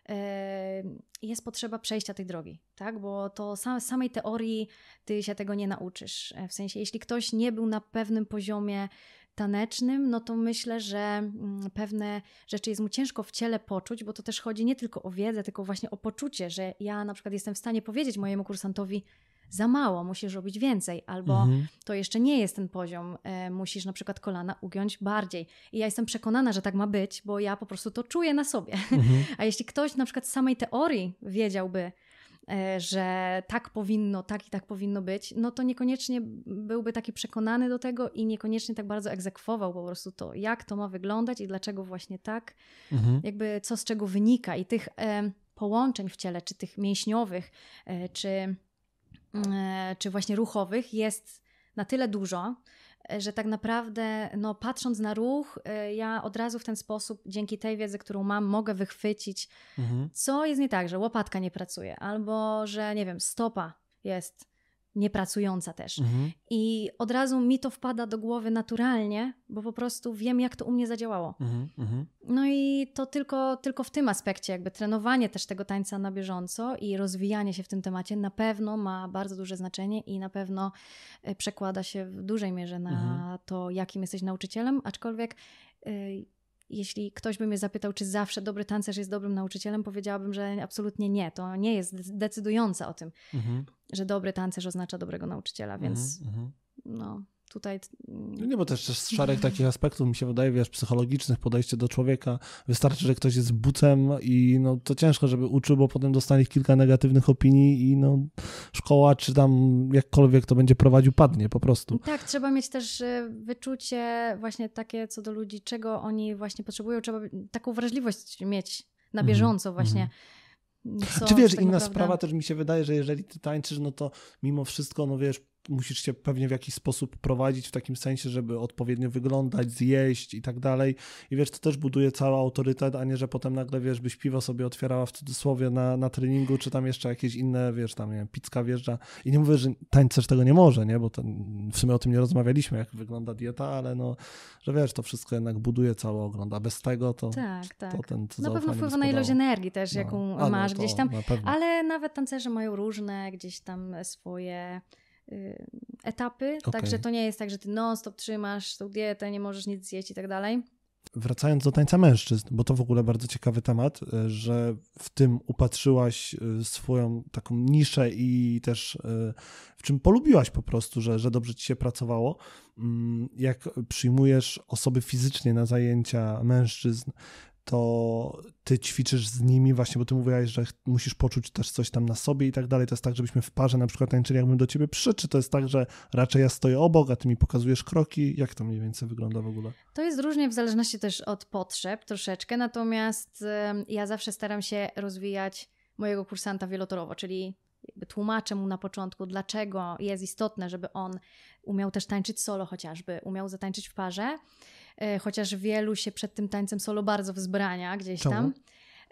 e, jest potrzeba przejścia tej drogi, tak? Bo to samej teorii ty się tego nie nauczysz. E, w sensie, jeśli ktoś nie był na pewnym poziomie tanecznym, no to myślę, że mm, pewne rzeczy jest mu ciężko w ciele poczuć, bo to też chodzi nie tylko o wiedzę, tylko właśnie o poczucie, że ja na przykład jestem w stanie powiedzieć mojemu kursantowi, za mało, musisz robić więcej, albo mhm. to jeszcze nie jest ten poziom, e, musisz na przykład kolana ugiąć bardziej. I ja jestem przekonana, że tak ma być, bo ja po prostu to czuję na sobie. Mhm. A jeśli ktoś na przykład z samej teorii wiedziałby, e, że tak powinno, tak i tak powinno być, no to niekoniecznie byłby taki przekonany do tego i niekoniecznie tak bardzo egzekwował po prostu to, jak to ma wyglądać i dlaczego właśnie tak, mhm. jakby co z czego wynika i tych e, połączeń w ciele, czy tych mięśniowych, e, czy E, czy właśnie ruchowych jest na tyle dużo, e, że tak naprawdę, no, patrząc na ruch, e, ja od razu w ten sposób, dzięki tej wiedzy, którą mam, mogę wychwycić, mhm. co jest nie tak, że łopatka nie pracuje, albo że, nie wiem, stopa jest niepracująca też. Mhm. I od razu mi to wpada do głowy naturalnie, bo po prostu wiem, jak to u mnie zadziałało. Mhm, mhm, no i to tylko, tylko w tym aspekcie, jakby trenowanie też tego tańca na bieżąco i rozwijanie się w tym temacie na pewno ma bardzo duże znaczenie i na pewno e, przekłada się w dużej mierze na mhm. to, jakim jesteś nauczycielem, aczkolwiek. Yy, jeśli ktoś by mnie zapytał, czy zawsze dobry tancerz jest dobrym nauczycielem, powiedziałabym, że absolutnie nie. To nie jest decydujące o tym, mhm. że dobry tancerz oznacza dobrego nauczyciela, więc mhm, mhm. no tutaj. No nie, bo też z szereg takich aspektów, mi się wydaje, wiesz, psychologicznych, podejście do człowieka. Wystarczy, że ktoś jest bucem i no to ciężko, żeby uczył, bo potem dostanie kilka negatywnych opinii i no szkoła, czy tam jakkolwiek to będzie prowadził, padnie po prostu. Tak, trzeba mieć też e, wyczucie właśnie takie co do ludzi, czego oni właśnie potrzebują. Trzeba taką wrażliwość mieć na mhm, bieżąco mm -hmm. właśnie. Co, czy wiesz, tak inna naprawdę... sprawa też mi się wydaje, że jeżeli ty tańczysz, no to mimo wszystko, no wiesz, musisz się pewnie w jakiś sposób prowadzić w takim sensie, żeby odpowiednio wyglądać, zjeść i tak dalej. I wiesz, to też buduje cały autorytet, a nie, że potem nagle, wiesz, byś piwo sobie otwierała w cudzysłowie na, na treningu, czy tam jeszcze jakieś inne, wiesz, tam, nie wiem, pizka wjeżdża. I nie mówię, że tańcerz tego nie może, nie, bo ten, w sumie o tym nie rozmawialiśmy, jak wygląda dieta, ale no, że wiesz, to wszystko jednak buduje cały ogląd, a bez tego to, tak, tak. to ten to no, Na pewno wpływa na ilość energii też, no. jaką a, masz no, gdzieś tam, na ale nawet tancerze mają różne gdzieś tam swoje Y, etapy, okay. także to nie jest tak, że ty non-stop trzymasz tą dietę, nie możesz nic zjeść i tak dalej. Wracając do tańca mężczyzn, bo to w ogóle bardzo ciekawy temat, y, że w tym upatrzyłaś y, swoją taką niszę i też w czym polubiłaś po prostu, że, że dobrze ci się pracowało. Mm, jak przyjmujesz osoby fizycznie na zajęcia mężczyzn, to ty ćwiczysz z nimi właśnie, bo ty mówiłaś, że musisz poczuć też coś tam na sobie i tak dalej. To jest tak, żebyśmy w parze na przykład tańczyli, jakbym do ciebie przyczy. To jest tak, że raczej ja stoję obok, a ty mi pokazujesz kroki. Jak to mniej więcej wygląda w ogóle? To jest różnie w zależności też od potrzeb troszeczkę, natomiast ja zawsze staram się rozwijać mojego kursanta wielotorowo, czyli tłumaczę mu na początku, dlaczego jest istotne, żeby on umiał też tańczyć solo chociażby, umiał zatańczyć w parze. E, chociaż wielu się przed tym tańcem solo bardzo wzbrania gdzieś Czemu? tam.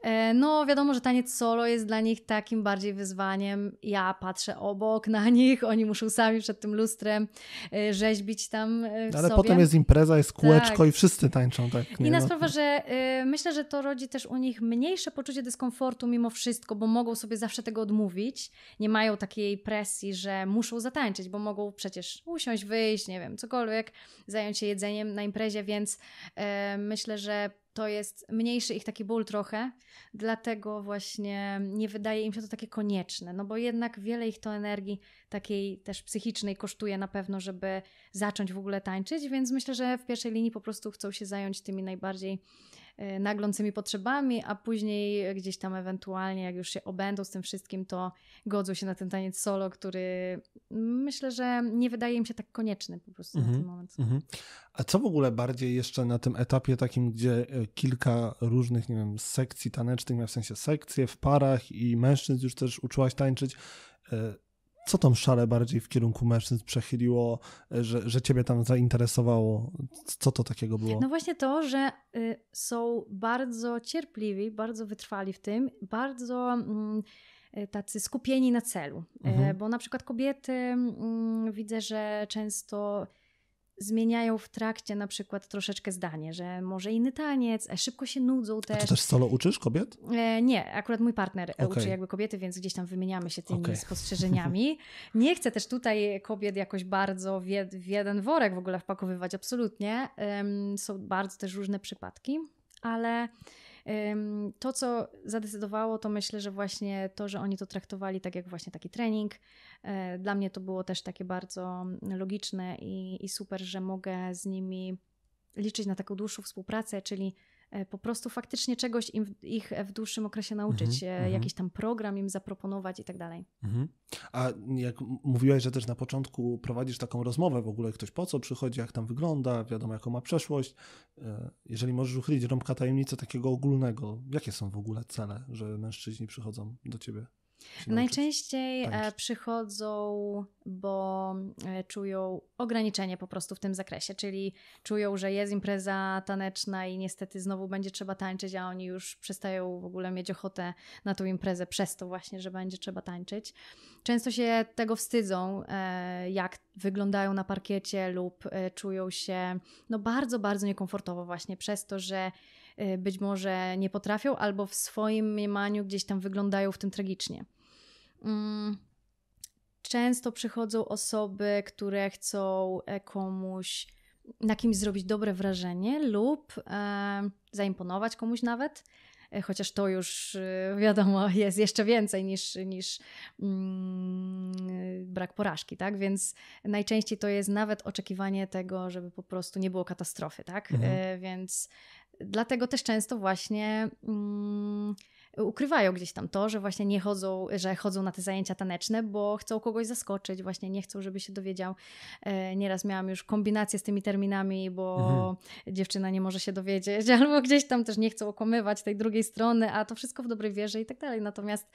E, no, wiadomo, że taniec solo jest dla nich takim bardziej wyzwaniem. Ja patrzę obok na nich, oni muszą sami przed tym lustrem e, rzeźbić tam. E, w Ale sobie. potem jest impreza, jest kółeczko tak. i wszyscy tańczą tak. Inna no. sprawa, że myślę, że to rodzi też u nich mniejsze poczucie dyskomfortu mimo wszystko, bo mogą sobie zawsze tego odmówić. Nie mają takiej presji, że muszą zatańczyć, bo mogą przecież usiąść, wyjść, nie wiem, cokolwiek, zająć się jedzeniem na imprezie, więc myślę, że to jest mniejszy ich taki ból trochę, dlatego właśnie nie wydaje im się to takie konieczne, no bo jednak wiele ich to energii takiej też psychicznej kosztuje na pewno, żeby zacząć w ogóle tańczyć, więc myślę, że w pierwszej linii po prostu chcą się zająć tymi najbardziej Y, naglącymi potrzebami, a później gdzieś tam ewentualnie, jak już się obędą z tym wszystkim, to godzą się na ten taniec solo, który myślę, że nie wydaje im się tak konieczny po prostu mm -hmm. na ten mhm, moment. Mm -hmm. A co w ogóle bardziej jeszcze na tym etapie takim, gdzie e, kilka różnych, nie wiem, sekcji tanecznych, w sensie sekcje w parach i mężczyzn już też uczyłaś tańczyć, e, co tą szalę bardziej w kierunku mężczyzn przechyliło, e, że, że ciebie tam zainteresowało? Co to takiego było? No właśnie to, że y, są bardzo cierpliwi, bardzo wytrwali w tym, bardzo mm, e, tacy skupieni na celu. E, mhm. Bo na przykład kobiety mm, widzę, że często zmieniają w trakcie na przykład troszeczkę zdanie, że może inny taniec, e, szybko się nudzą też. A ty też solo uczysz kobiet? E, nie, akurat mój partner okay. uczy jakby kobiety, więc gdzieś tam wymieniamy się tymi okay. spostrzeżeniami. Nie chcę też tutaj kobiet jakoś bardzo w, jeden worek w ogóle wpakowywać, absolutnie. są bardzo też różne przypadki, ale to, co zadecydowało, to myślę, że właśnie to, że oni to traktowali tak jak właśnie taki trening. E, dla mnie to było też takie bardzo logiczne i, i super, że mogę z nimi liczyć na taką dłuższą współpracę, czyli E, po prostu faktycznie czegoś im, ich w dłuższym okresie nauczyć, mhm, e, mhm, jakiś tam program im zaproponować i tak dalej. Mhm. A jak mówiłaś, że też na początku prowadzisz taką rozmowę w ogóle, ktoś po co przychodzi, jak tam wygląda, wiadomo jaką ma przeszłość. E, jeżeli możesz uchylić rąbka tajemnicy takiego ogólnego, jakie są w ogóle cele, że mężczyźni przychodzą do ciebie? Najczęściej e, tańczyć. przychodzą, bo e, czują ograniczenie po prostu w tym zakresie, czyli czują, że jest impreza taneczna i niestety znowu będzie trzeba tańczyć, a oni już przestają w ogóle mieć ochotę na tą imprezę przez to właśnie, że będzie trzeba tańczyć. Często się tego wstydzą, e, jak wyglądają na parkiecie lub czują się no bardzo, bardzo niekomfortowo właśnie przez to, że Y, być może nie potrafią, albo w swoim mniemaniu gdzieś tam wyglądają w tym tragicznie. Mm, często przychodzą osoby, które chcą e, komuś, na kimś zrobić dobre wrażenie lub e, zaimponować komuś nawet e, chociaż to już wiadomo jest jeszcze więcej niż, niż mm, brak porażki, tak? Więc najczęściej to jest nawet oczekiwanie tego, żeby po prostu nie było katastrofy, tak? Mhm. E, więc Dlatego też często właśnie. Mm, ukrywają gdzieś tam to, że właśnie nie chodzą, że chodzą na te zajęcia taneczne, bo chcą kogoś zaskoczyć, właśnie nie chcą, żeby się dowiedział. E, nieraz miałam już kombinację z tymi terminami, bo mhm. dziewczyna nie może się dowiedzieć, albo gdzieś tam też nie chcą okłamywać tej drugiej strony, a to wszystko w dobrej wierze i tak dalej. Natomiast.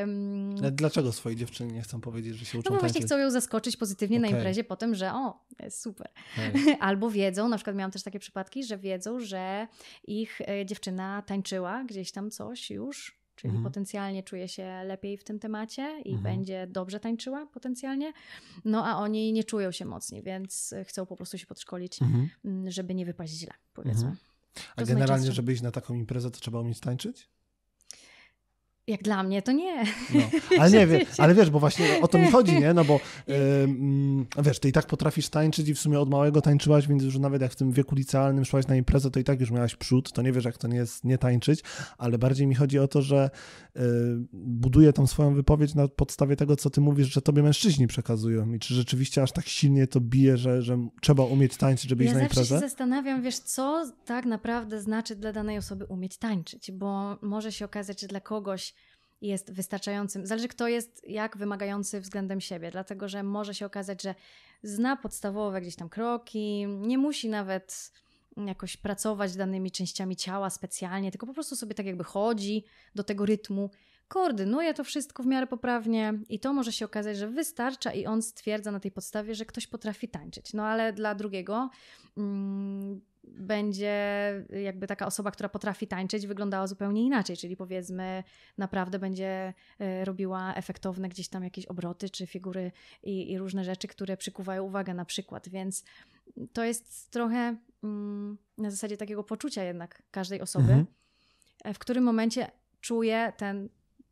Um... Dlaczego swojej dziewczyny nie chcą powiedzieć, że się uczą? No bo właśnie tańczyć? chcą ją zaskoczyć pozytywnie okay. na imprezie po tym, że o, super. Tak. Albo wiedzą, na przykład miałam też takie przypadki, że wiedzą, że ich e, dziewczyna tańczyła gdzieś tam coś już już, czyli mhm. potencjalnie czuje się lepiej w tym temacie i mhm. będzie dobrze tańczyła potencjalnie, no a oni nie czują się mocni, więc chcą po prostu się podszkolić, mhm. Mm, żeby nie wypaść źle, powiedzmy. Mhm. A to generalnie, żeby iść na taką imprezę, to trzeba umieć tańczyć? jak dla mnie, to nie. No. Ale nie, wie, ale wiesz, bo właśnie o to mi chodzi, nie? No bo yy, wiesz, ty i tak potrafisz tańczyć i w sumie od małego tańczyłaś, więc już nawet jak w tym wieku licealnym szłaś na imprezę, to i tak już miałaś przód, to nie wiesz, jak to nie jest nie tańczyć, ale bardziej mi chodzi o to, że yy, buduję tą swoją wypowiedź na podstawie tego, co ty mówisz, że tobie mężczyźni przekazują i czy rzeczywiście aż tak silnie to bije, że, że trzeba umieć tańczyć, żeby ja iść na imprezę? Ja się zastanawiam, wiesz, co tak naprawdę znaczy dla danej osoby umieć tańczyć, bo może się okazać, że dla kogoś jest wystarczającym. Zależy, kto jest jak wymagający względem siebie, dlatego że może się okazać, że zna podstawowe gdzieś tam kroki, nie musi nawet jakoś pracować danymi częściami ciała specjalnie, tylko po prostu sobie tak jakby chodzi do tego rytmu, koordynuje to wszystko w miarę poprawnie i to może się okazać, że wystarcza i on stwierdza na tej podstawie, że ktoś potrafi tańczyć. No ale dla drugiego. Mm, będzie jakby taka osoba, która potrafi tańczyć, wyglądała zupełnie inaczej, czyli powiedzmy, naprawdę będzie e, robiła efektowne gdzieś tam jakieś obroty czy figury i, i różne rzeczy, które przykuwają uwagę na przykład, więc to jest trochę mm, na zasadzie takiego poczucia jednak każdej osoby, mhm. E, w którym momencie czuje ten,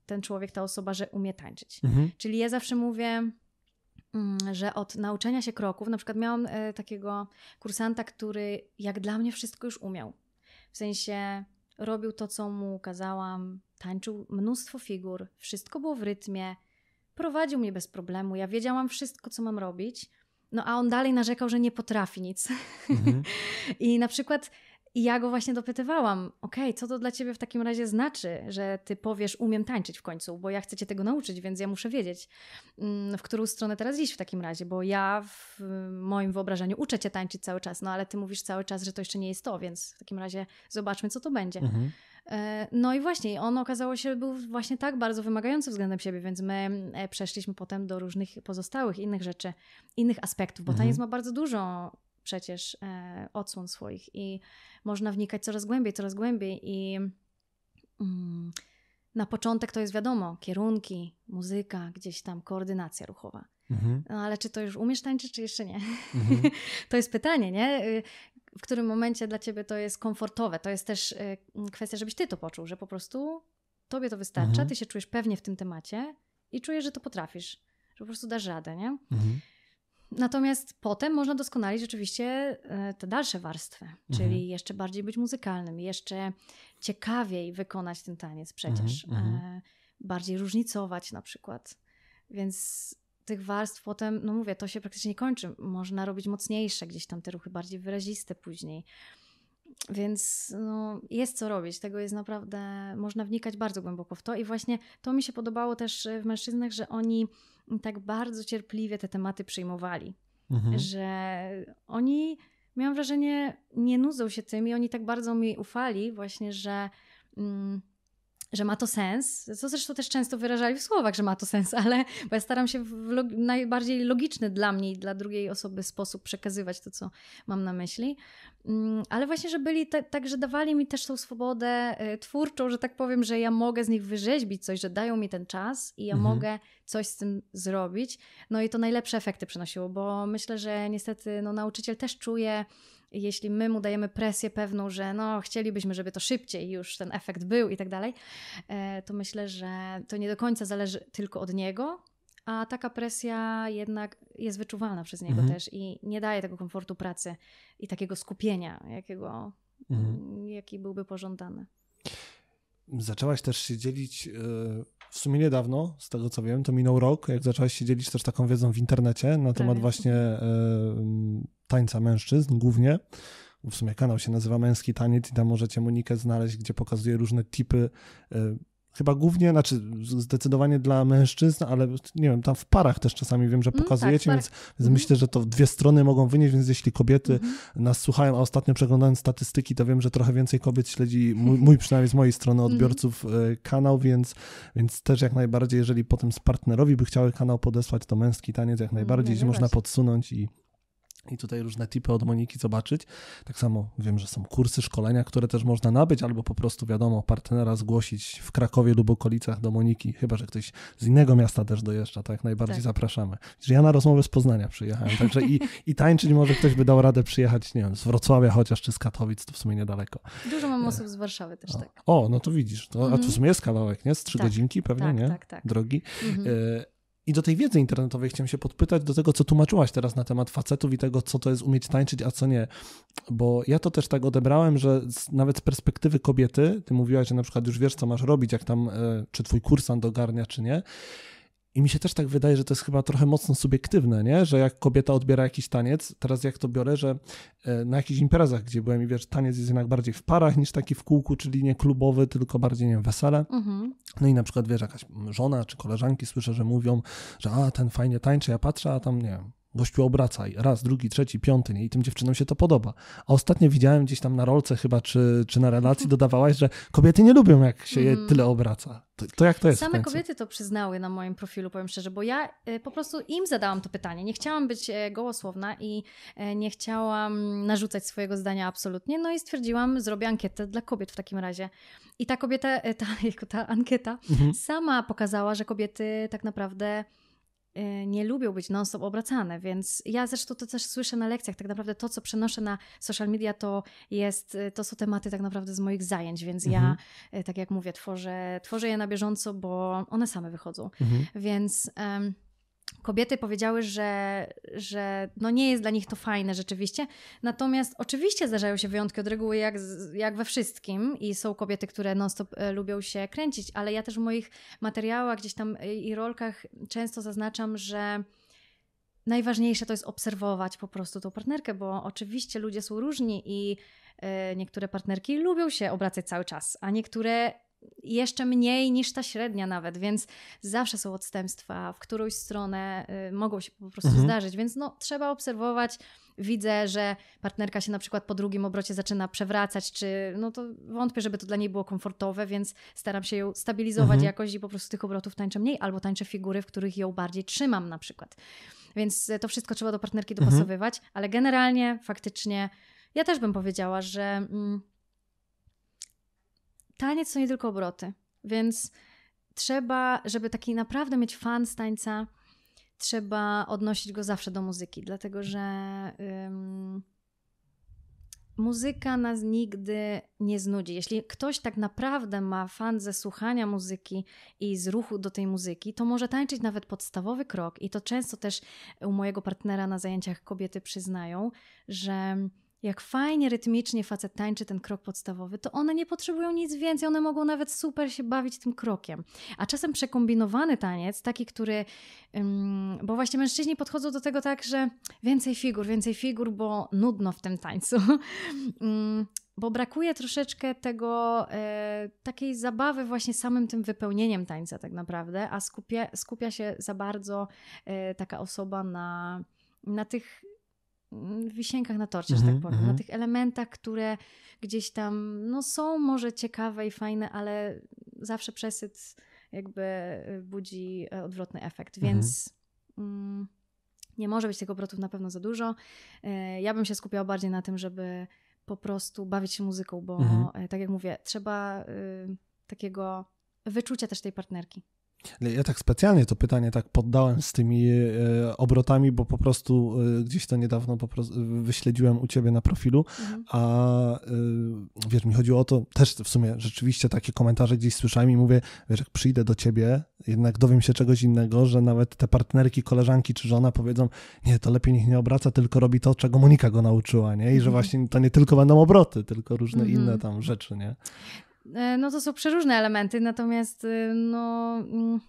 ten człowiek, ta osoba, że umie tańczyć. Mhm. Czyli ja zawsze mówię, Mm, że od nauczania się kroków, na przykład miałam e, takiego kursanta, który jak dla mnie wszystko już umiał. W sensie robił to, co mu kazałam, tańczył mnóstwo figur, wszystko było w rytmie, prowadził mnie bez problemu, ja wiedziałam wszystko, co mam robić. No a on dalej narzekał, że nie potrafi nic. Mhm. I na przykład i ja go właśnie dopytywałam, okej, okay, co to dla ciebie w takim razie znaczy, że ty powiesz, umiem tańczyć w końcu, bo ja chcę cię tego nauczyć, więc ja muszę wiedzieć, mm, w którą stronę teraz iść w takim razie, bo ja w moim wyobrażeniu uczę cię tańczyć cały czas, no ale ty mówisz cały czas, że to jeszcze nie jest to, więc w takim razie zobaczmy, co to będzie. Mhm. E, no i właśnie, on okazało się, był właśnie tak bardzo wymagający względem siebie, więc my e, przeszliśmy potem do różnych pozostałych, innych rzeczy, innych aspektów, bo mhm. taniec ma bardzo dużo przecież e, odsłon swoich i można wnikać coraz głębiej, coraz głębiej i mm, na początek to jest wiadomo, kierunki, muzyka, gdzieś tam koordynacja ruchowa. Mhm. No, ale czy to już umiesz tańczyć, czy jeszcze nie? Mhm. to jest pytanie, nie? Y, w którym momencie dla ciebie to jest komfortowe? To jest też y, kwestia, żebyś ty to poczuł, że po prostu tobie to wystarcza, mhm. ty się czujesz pewnie w tym temacie i czujesz, że to potrafisz, że po prostu dasz radę, nie? Mhm. Natomiast potem można doskonalić rzeczywiście e, te dalsze warstwy, mhm. czyli jeszcze bardziej być muzykalnym, jeszcze ciekawiej wykonać ten taniec przecież, mhm, mhm. E, bardziej różnicować na przykład. Więc tych warstw potem, no mówię, to się praktycznie nie kończy. Można robić mocniejsze gdzieś tam te ruchy, bardziej wyraziste później. Więc no, jest co robić, tego jest naprawdę, można wnikać bardzo głęboko w to i właśnie to mi się podobało też e, w mężczyznach, że oni tak bardzo cierpliwie te tematy przyjmowali, mhm. że oni, miałam wrażenie, nie nudzą się tym i oni tak bardzo mi ufali właśnie, że... Mm, że ma to sens, co zresztą też często wyrażali w słowach, że ma to sens, ale bo ja staram się w log najbardziej logiczny dla mnie i dla drugiej osoby sposób przekazywać to, co mam na myśli. Mm, ale właśnie, że byli tak, że dawali mi też tą swobodę y, twórczą, że tak powiem, że ja mogę z nich wyrzeźbić coś, że dają mi ten czas i ja mhm. mogę coś z tym zrobić. No i to najlepsze efekty przynosiło, bo myślę, że niestety no, nauczyciel też czuje jeśli my mu dajemy presję pewną, że no, chcielibyśmy, żeby to szybciej już ten efekt był i tak dalej, e, to myślę, że to nie do końca zależy tylko od niego, a taka presja jednak jest wyczuwalna przez niego mhm. też i nie daje tego komfortu pracy i takiego skupienia, jakiego, mhm. jaki byłby pożądany. Zaczęłaś też się dzielić e, w sumie niedawno, z tego co wiem, to minął rok, jak zaczęłaś się dzielić też taką wiedzą w internecie na Prawie. Tak, temat właśnie e, tańca mężczyzn głównie. W sumie kanał się nazywa Męski Taniec i tam możecie Monikę znaleźć, gdzie pokazuje różne typy e, chyba głównie, znaczy zdecydowanie dla mężczyzn, ale nie wiem, tam w parach też czasami wiem, że pokazujecie, mm, tak, więc, więc mm. myślę, że to dwie strony mogą wynieść, więc jeśli kobiety mm. nas słuchają, a ostatnio przeglądając statystyki, to wiem, że trochę więcej kobiet śledzi mój, mój przynajmniej z mojej strony mhm. odbiorców e, kanał, więc, więc też jak najbardziej, jeżeli potem z partnerowi by chciały kanał podesłać, to męski taniec jak mm, najbardziej, gdzie można podsunąć i i tutaj różne tipy od Moniki zobaczyć. Tak samo wiem, że są kursy, szkolenia, które też można nabyć, albo po prostu wiadomo, partnera zgłosić w Krakowie lub okolicach do Moniki, chyba że ktoś z innego miasta też dojeżdża, tak najbardziej tak. zapraszamy. Ja na rozmowę z Poznania przyjechałem, także i, i tańczyć może ktoś by dał radę przyjechać, nie wiem, z Wrocławia chociaż, czy z Katowic, to w sumie niedaleko. Dużo mam e, osób z Warszawy też, o. tak. O, no to widzisz, to, a tu w mhm. sumie jest kawałek, nie? Z trzy tak, godzinki pewnie, tak, nie? Tak, tak. Drogi. Mhm. E, i do tej wiedzy internetowej chciałem się podpytać, do tego, co tłumaczyłaś teraz na temat facetów i tego, co to jest umieć tańczyć, a co nie. Bo ja to też tak odebrałem, że z, nawet z perspektywy kobiety, ty mówiłaś, że na przykład już wiesz, co masz robić, jak tam, y, czy twój kursant dogarnia, czy nie i mi się też tak wydaje, że to jest chyba trochę mocno subiektywne, nie? że jak kobieta odbiera jakiś taniec, teraz jak to biorę, że e, na jakichś imprezach, gdzie byłem i wiesz, taniec jest jednak bardziej w parach niż taki w kółku, czyli nie klubowy, tylko bardziej, nie wiem, wesele. Mhm. No i na przykład, wiesz, jakaś żona czy koleżanki słyszę, że mówią, że a, ten fajnie tańczy, ja patrzę, a tam, nie wiem, gościu obracaj, raz, drugi, trzeci, piąty, nie? i tym dziewczynom się to podoba. A ostatnio widziałem gdzieś tam na rolce chyba, czy, czy na relacji dodawałaś, że kobiety nie lubią, jak się je mhm. tyle obraca. To, to jak to jest? Same kobiety to przyznały na moim profilu, powiem szczerze, bo ja y, po prostu im zadałam to pytanie. Nie chciałam być y, gołosłowna i y, nie chciałam narzucać swojego zdania absolutnie, no i stwierdziłam, zrobię ankietę dla kobiet w takim razie. I ta kobieta, ta, ta ankieta mhm. sama pokazała, że kobiety tak naprawdę Y, nie lubią być non-stop obracane, więc ja zresztą to też słyszę na lekcjach. Tak naprawdę to, co przenoszę na social media, to, jest, y, to są tematy tak naprawdę z moich zajęć, więc mhm. ja, y, tak jak mówię, tworzę, tworzę je na bieżąco, bo one same wychodzą. Mhm. Więc. Um, kobiety powiedziały, że, że no nie jest dla nich to fajne rzeczywiście. Natomiast oczywiście zdarzają się wyjątki od reguły, jak, jak we wszystkim, i są kobiety, które non-stop e, lubią się kręcić, ale ja też w moich materiałach gdzieś tam e, i rolkach często zaznaczam, że najważniejsze to jest obserwować po prostu tą partnerkę, bo oczywiście ludzie są różni i e, niektóre partnerki lubią się obracać cały czas, a niektóre jeszcze mniej niż ta średnia nawet, więc zawsze są odstępstwa, w którąś stronę y, mogą się po prostu mhm. zdarzyć, więc no, trzeba obserwować. Widzę, że partnerka się na przykład po drugim obrocie zaczyna przewracać, czy no to wątpię, żeby to dla niej było komfortowe, więc staram się ją stabilizować mhm. jakoś i po prostu tych obrotów tańczę mniej, albo tańczę figury, w których ją bardziej trzymam na przykład. Więc to wszystko trzeba do partnerki mhm. dopasowywać, mhm. ale generalnie faktycznie ja też bym powiedziała, że... Mm, taniec to nie tylko obroty, więc trzeba, żeby taki naprawdę mieć fan z tańca, trzeba odnosić go zawsze do muzyki, dlatego że ym, muzyka nas nigdy nie znudzi. Jeśli ktoś tak naprawdę ma fan ze słuchania muzyki i z ruchu do tej muzyki, to może tańczyć nawet podstawowy krok i to często też u mojego partnera na zajęciach kobiety przyznają, że jak fajnie rytmicznie facet tańczy ten krok podstawowy, to one nie potrzebują nic więcej, one mogą nawet super się bawić tym krokiem. A czasem przekombinowany taniec, taki, który, bo właśnie mężczyźni podchodzą do tego tak, że więcej figur, więcej figur, bo nudno w tym tańcu. bo brakuje troszeczkę tego, e, takiej zabawy właśnie samym tym wypełnieniem tańca tak naprawdę, a skupia, skupia się za bardzo e, taka osoba na, na tych Mm, wisienkach na torcie, mm -hmm, że mhm, tak powiem, mm -hmm. na mhm. tych elementach, które gdzieś tam no, są może ciekawe i fajne, ale zawsze przesyt jakby y, budzi e, odwrotny efekt, mhm. więc mm, nie może być tych obrotów na pewno za dużo. E, ja bym się skupiała bardziej na tym, żeby po prostu bawić się muzyką, bo e, tak jak mówię, trzeba y, takiego wyczucia też tej partnerki. Ja tak specjalnie to pytanie tak poddałem z tymi e, obrotami, bo po prostu e, gdzieś to niedawno po prostu e, wyśledziłem u ciebie na profilu, mhm. a wiesz, mi chodziło o to, też w sumie rzeczywiście takie komentarze gdzieś słyszałem i mówię, wiesz, jak przyjdę do ciebie, jednak dowiem się czegoś innego, że nawet te partnerki, koleżanki czy żona powiedzą, nie, to lepiej niech nie obraca, tylko robi to, czego Monika go nauczyła, nie? I że mhm. właśnie to nie tylko będą obroty, tylko różne mhm. inne tam rzeczy, nie? E, no to są przeróżne elementy, natomiast y, no mm,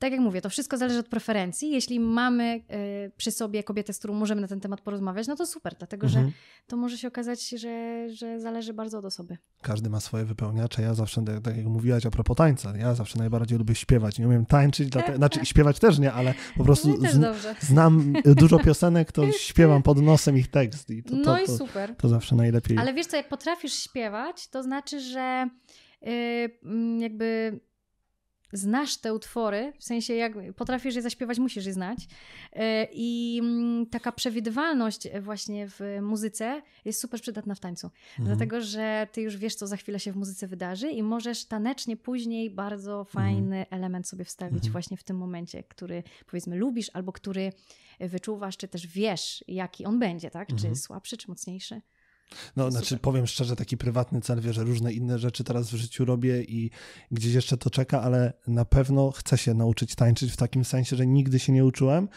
tak jak mówię, to wszystko zależy od preferencji. Jeśli mamy y, przy sobie kobietę, z którą możemy na ten temat porozmawiać, no to super, dlatego mhm. że to może się okazać, że, że zależy bardzo od osoby. Każdy ma swoje wypełniacze. Ja zawsze, tak, tak jak mówiłaś a propos tańca, ja zawsze najbardziej lubię śpiewać. Nie umiem tańczyć, dlatego, znaczy śpiewać też nie, ale po prostu z, znam e, dużo piosenek, to śpiewam pod nosem ich tekst. I to, no to, i super. To zawsze najlepiej. Ale wiesz co, jak potrafisz śpiewać, to znaczy, że e, jakby znasz te utwory, w sensie jak potrafisz je zaśpiewać, musisz je znać. E, I mm, taka przewidywalność właśnie w muzyce jest super przydatna w tańcu, mhm. dlatego że ty już wiesz, co za chwilę się w muzyce wydarzy i możesz tanecznie później bardzo mhm. fajny mhm. element sobie wstawić mhm. właśnie w tym momencie, który powiedzmy lubisz albo który wyczuwasz, czy też wiesz, jaki on będzie, tak? Czy mhm. słabszy, czy mocniejszy. No, znaczy, Super. znaczy powiem szczerze, taki prywatny cel, wie, że różne inne rzeczy teraz w życiu robię i gdzieś jeszcze to czeka, ale na pewno chcę się nauczyć tańczyć w takim sensie, że nigdy się nie uczyłem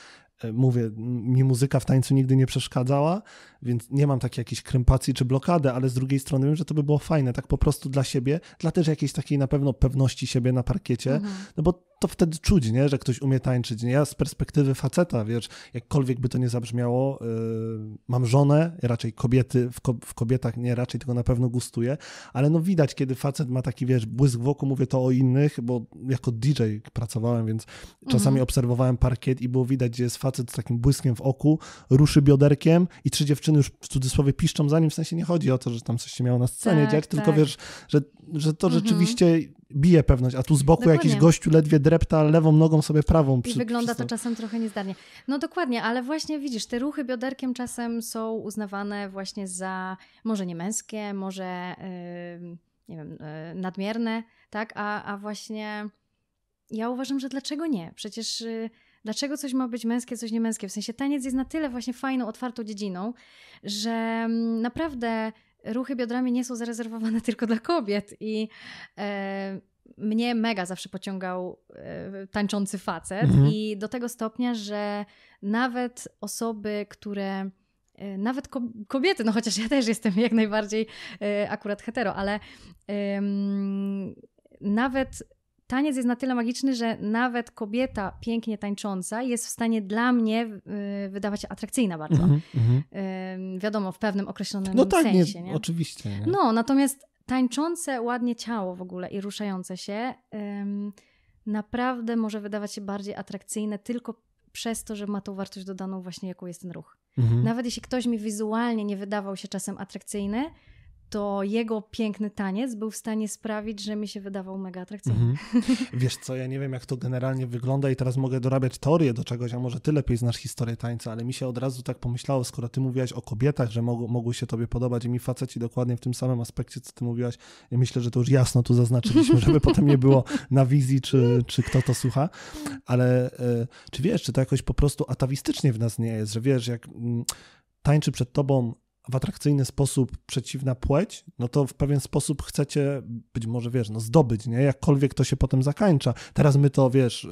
E, mówię, mi muzyka w tańcu nigdy nie przeszkadzała, więc nie mam takiej jakiejś krępacji czy blokady, ale z drugiej strony wiem, że to by było fajne, tak po prostu dla siebie, dla też jakiejś takiej na pewno pewności siebie na parkiecie, mhm. no bo to wtedy czuć, nie, że ktoś umie tańczyć. Nie? Ja z perspektywy faceta, wiesz, jakkolwiek by to nie zabrzmiało, yy, mam żonę, raczej kobiety, w, ko w, kobietach nie raczej, tego na pewno gustuję, ale no widać, kiedy facet ma taki, wiesz, błysk w oku, mówię to o innych, bo jako DJ pracowałem, więc czasami mhm. obserwowałem parkiet i było widać, gdzie jest facet, facet z takim błyskiem w oku ruszy bioderkiem i trzy dziewczyny już w cudzysłowie piszczą za nim, w sensie nie chodzi o to, że tam coś się miało na scenie tak, dziać, tak. tylko wiesz, że, że to mhm. rzeczywiście bije pewność, a tu z boku dokładnie. jakiś gościu ledwie drepta lewą nogą sobie prawą. Przy, I wygląda przy to czasem trochę niezdarnie. No dokładnie, ale właśnie widzisz, te ruchy bioderkiem czasem są uznawane właśnie za może nie męskie, może yy, nie wiem, yy, nadmierne, tak? A, a właśnie ja uważam, że dlaczego nie? Przecież... Yy, dlaczego coś ma być męskie, coś nie męskie? W sensie taniec jest na tyle właśnie fajną, otwartą dziedziną, że mm, naprawdę ruchy biodrami nie są zarezerwowane tylko dla kobiet i e, mnie mega zawsze pociągał e, tańczący facet mhm. i do tego stopnia, że nawet osoby, które e, nawet kobiety, no chociaż ja też jestem jak najbardziej e, akurat hetero, ale nawet taniec jest na tyle magiczny, że nawet kobieta pięknie tańcząca jest w stanie dla mnie y, wydawać się atrakcyjna bardzo. Mm -hmm. wiadomo, w pewnym określonym no tak, sensie. Nie, nie? Oczywiście. Nie. No, natomiast tańczące ładnie ciało w ogóle i ruszające się naprawdę może wydawać się bardziej atrakcyjne tylko przez to, że ma tą wartość dodaną właśnie jaką jest ten ruch. Mm -hmm. Nawet jeśli ktoś mi wizualnie nie wydawał się czasem atrakcyjny, to jego piękny taniec był w stanie sprawić, że mi się wydawał mega atrakcyjny. Mhm. Wiesz co, ja nie wiem jak to generalnie wygląda i teraz mogę dorabiać teorię do czegoś, a może ty lepiej znasz historię tańca, ale mi się od razu tak pomyślało, skoro ty mówiłaś o kobietach, że mog mogły się tobie podobać i mi faceci dokładnie w tym samym aspekcie, co ty mówiłaś, ja myślę, że to już jasno tu zaznaczyliśmy, żeby potem nie było na wizji, czy, czy kto to słucha, ale y, czy wiesz, czy to jakoś po prostu atawistycznie w nas nie jest, że wiesz, jak... Y, tańczy przed tobą w atrakcyjny sposób przeciwna płeć, no to w pewien sposób chcecie, być może wiesz, no zdobyć, nie? Jakkolwiek to się potem zakańcza. Teraz my to, wiesz, y,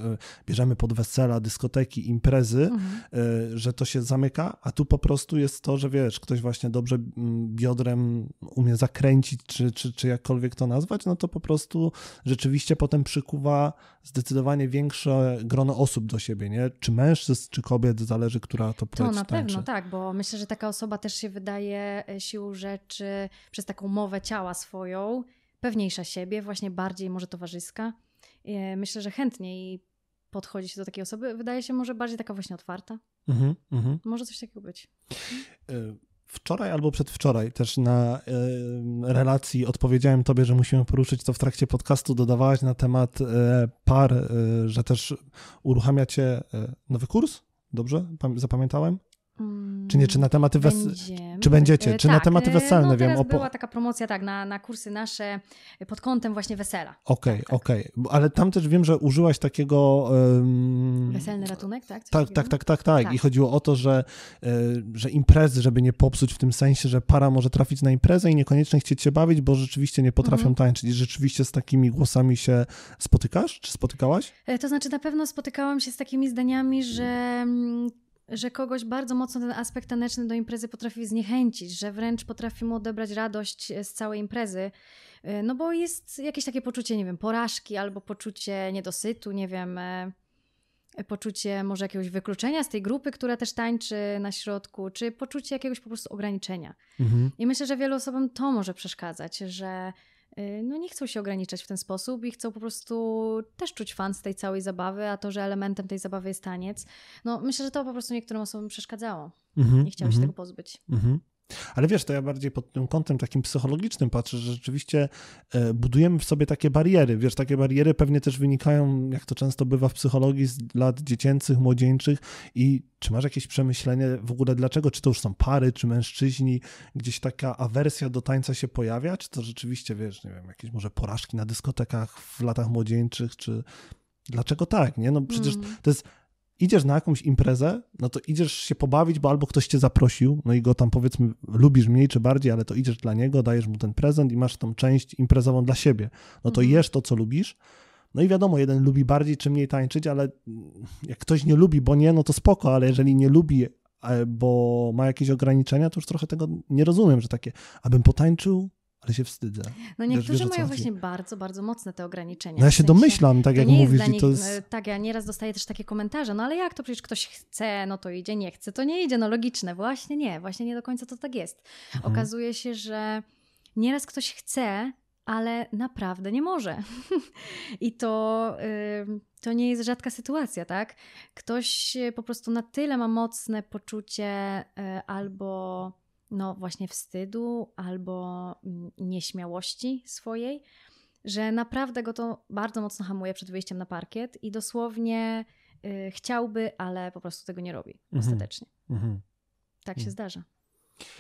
bierzemy pod wesela, dyskoteki, imprezy, mhm. Y, że to się zamyka, a tu po prostu jest to, że wiesz, ktoś właśnie dobrze mm, biodrem umie zakręcić, czy, czy, czy jakkolwiek to nazwać, no to po prostu rzeczywiście potem przykuwa zdecydowanie większe grono osób do siebie, nie? Czy mężczyzn, czy kobiet, zależy, która to płeć To na tańczy. pewno, tak, bo myślę, że taka osoba też się wydaje e, siłą rzeczy przez taką mowę ciała swoją, pewniejsza siebie, właśnie bardziej może towarzyska. E, myślę, że chętniej podchodzi się do takiej osoby. Wydaje się może bardziej taka właśnie otwarta. Mhm, mhm. Może coś takiego być. Y wczoraj albo przedwczoraj też na relacji odpowiedziałem tobie, że musimy poruszyć to w trakcie podcastu, dodawałaś na temat e, par, e, że też uruchamiacie nowy kurs, dobrze zapamiętałem? Mm, czy nie, czy na tematy weselne? Czy będziecie? E, czy tak, na tematy e, weselne no, wiem? Opo- była taka promocja, tak, na, na kursy nasze e, pod kątem właśnie wesela. Okej, okay, tak, tak, okej. Okay. Ale tam też wiem, że użyłaś takiego. Um... Weselny ratunek, tak? Tak, tak? tak, tak, tak, tak, I tak. chodziło o to, że, że imprezy, żeby nie popsuć w tym sensie, że para może trafić na imprezę i niekoniecznie chcieć się bawić, bo rzeczywiście nie potrafią mhm. tańczyć. I rzeczywiście z takimi głosami się spotykasz? Czy spotykałaś? To znaczy, na pewno spotykałam się z takimi zdaniami, że mm, że kogoś bardzo mocno ten aspekt taneczny do imprezy potrafi zniechęcić, że wręcz potrafi mu odebrać radość e, z całej imprezy. E, no bo jest jakieś takie poczucie, nie wiem, porażki albo poczucie niedosytu, nie wiem, e, poczucie może jakiegoś wykluczenia z tej grupy, która też tańczy na środku, czy poczucie jakiegoś po prostu ograniczenia. Mhm. I myślę, że wielu osobom to może przeszkadzać, że Y, no nie chcą się ograniczać w ten sposób i chcą po prostu też czuć fan z tej całej zabawy, a to, że elementem tej zabawy jest taniec, no myślę, że to po prostu niektórym osobom przeszkadzało. Mm -hmm, nie chciały mm -hmm. się mhm. tego pozbyć. Mm -hmm. Ale wiesz, to ja bardziej pod tym kątem takim psychologicznym patrzę, że rzeczywiście e, budujemy w sobie takie bariery. Wiesz, takie bariery pewnie też wynikają, jak to często bywa w psychologii, z lat dziecięcych, młodzieńczych i czy masz jakieś przemyślenie w ogóle dlaczego, czy to już są pary, czy mężczyźni, gdzieś taka awersja do tańca się pojawia, czy to rzeczywiście, wiesz, nie wiem, jakieś może porażki na dyskotekach w latach młodzieńczych, czy dlaczego tak, nie? No przecież mm. to jest idziesz na jakąś imprezę, no to idziesz się pobawić, bo albo ktoś cię zaprosił, no i go tam powiedzmy lubisz mniej czy bardziej, ale to idziesz dla niego, dajesz mu ten prezent i masz tą część imprezową dla siebie. No to mhm. jesz to, co lubisz. No i wiadomo, jeden lubi bardziej czy mniej tańczyć, ale jak ktoś nie lubi, bo nie, no to spoko, ale jeżeli nie lubi, e, bo ma jakieś ograniczenia, to już trochę tego nie rozumiem, że takie, abym potańczył, ale się wstydzę. No niektórzy mają właśnie bardzo, bardzo mocne te ograniczenia. No ja się w sensie, domyślam, tak jak mówisz. Nich, to jest... E, tak, ja nieraz dostaję też takie komentarze, no ale jak to przecież ktoś chce, no to idzie, nie chce, to nie idzie, no logiczne. Właśnie nie, właśnie nie do końca to tak jest. Mhm. Okazuje się, że nieraz ktoś chce, ale naprawdę nie może. I to, to nie jest rzadka sytuacja, tak? Ktoś po prostu na tyle ma mocne poczucie e, albo no właśnie wstydu albo mm, nieśmiałości swojej, że naprawdę go to bardzo mocno hamuje przed wyjściem na parkiet i dosłownie y, chciałby, ale po prostu tego nie robi mm ostatecznie. Mhm. Tak się mhm. zdarza.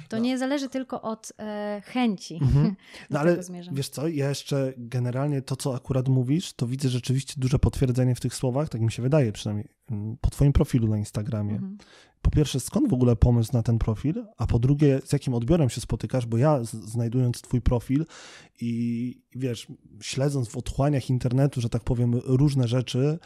To no. nie zależy tylko od e, chęci. Mhm. No ale wiesz co, ja jeszcze generalnie to, co akurat mówisz, to widzę rzeczywiście duże potwierdzenie w tych słowach, tak mi się wydaje przynajmniej, mm, po twoim profilu na Instagramie. Mhm. Po pierwsze, skąd w ogóle pomysł na ten profil? A po drugie, z jakim odbiorem się spotykasz? Bo ja, znajdując twój profil i wiesz, śledząc w otchłaniach internetu, że tak powiem, różne rzeczy,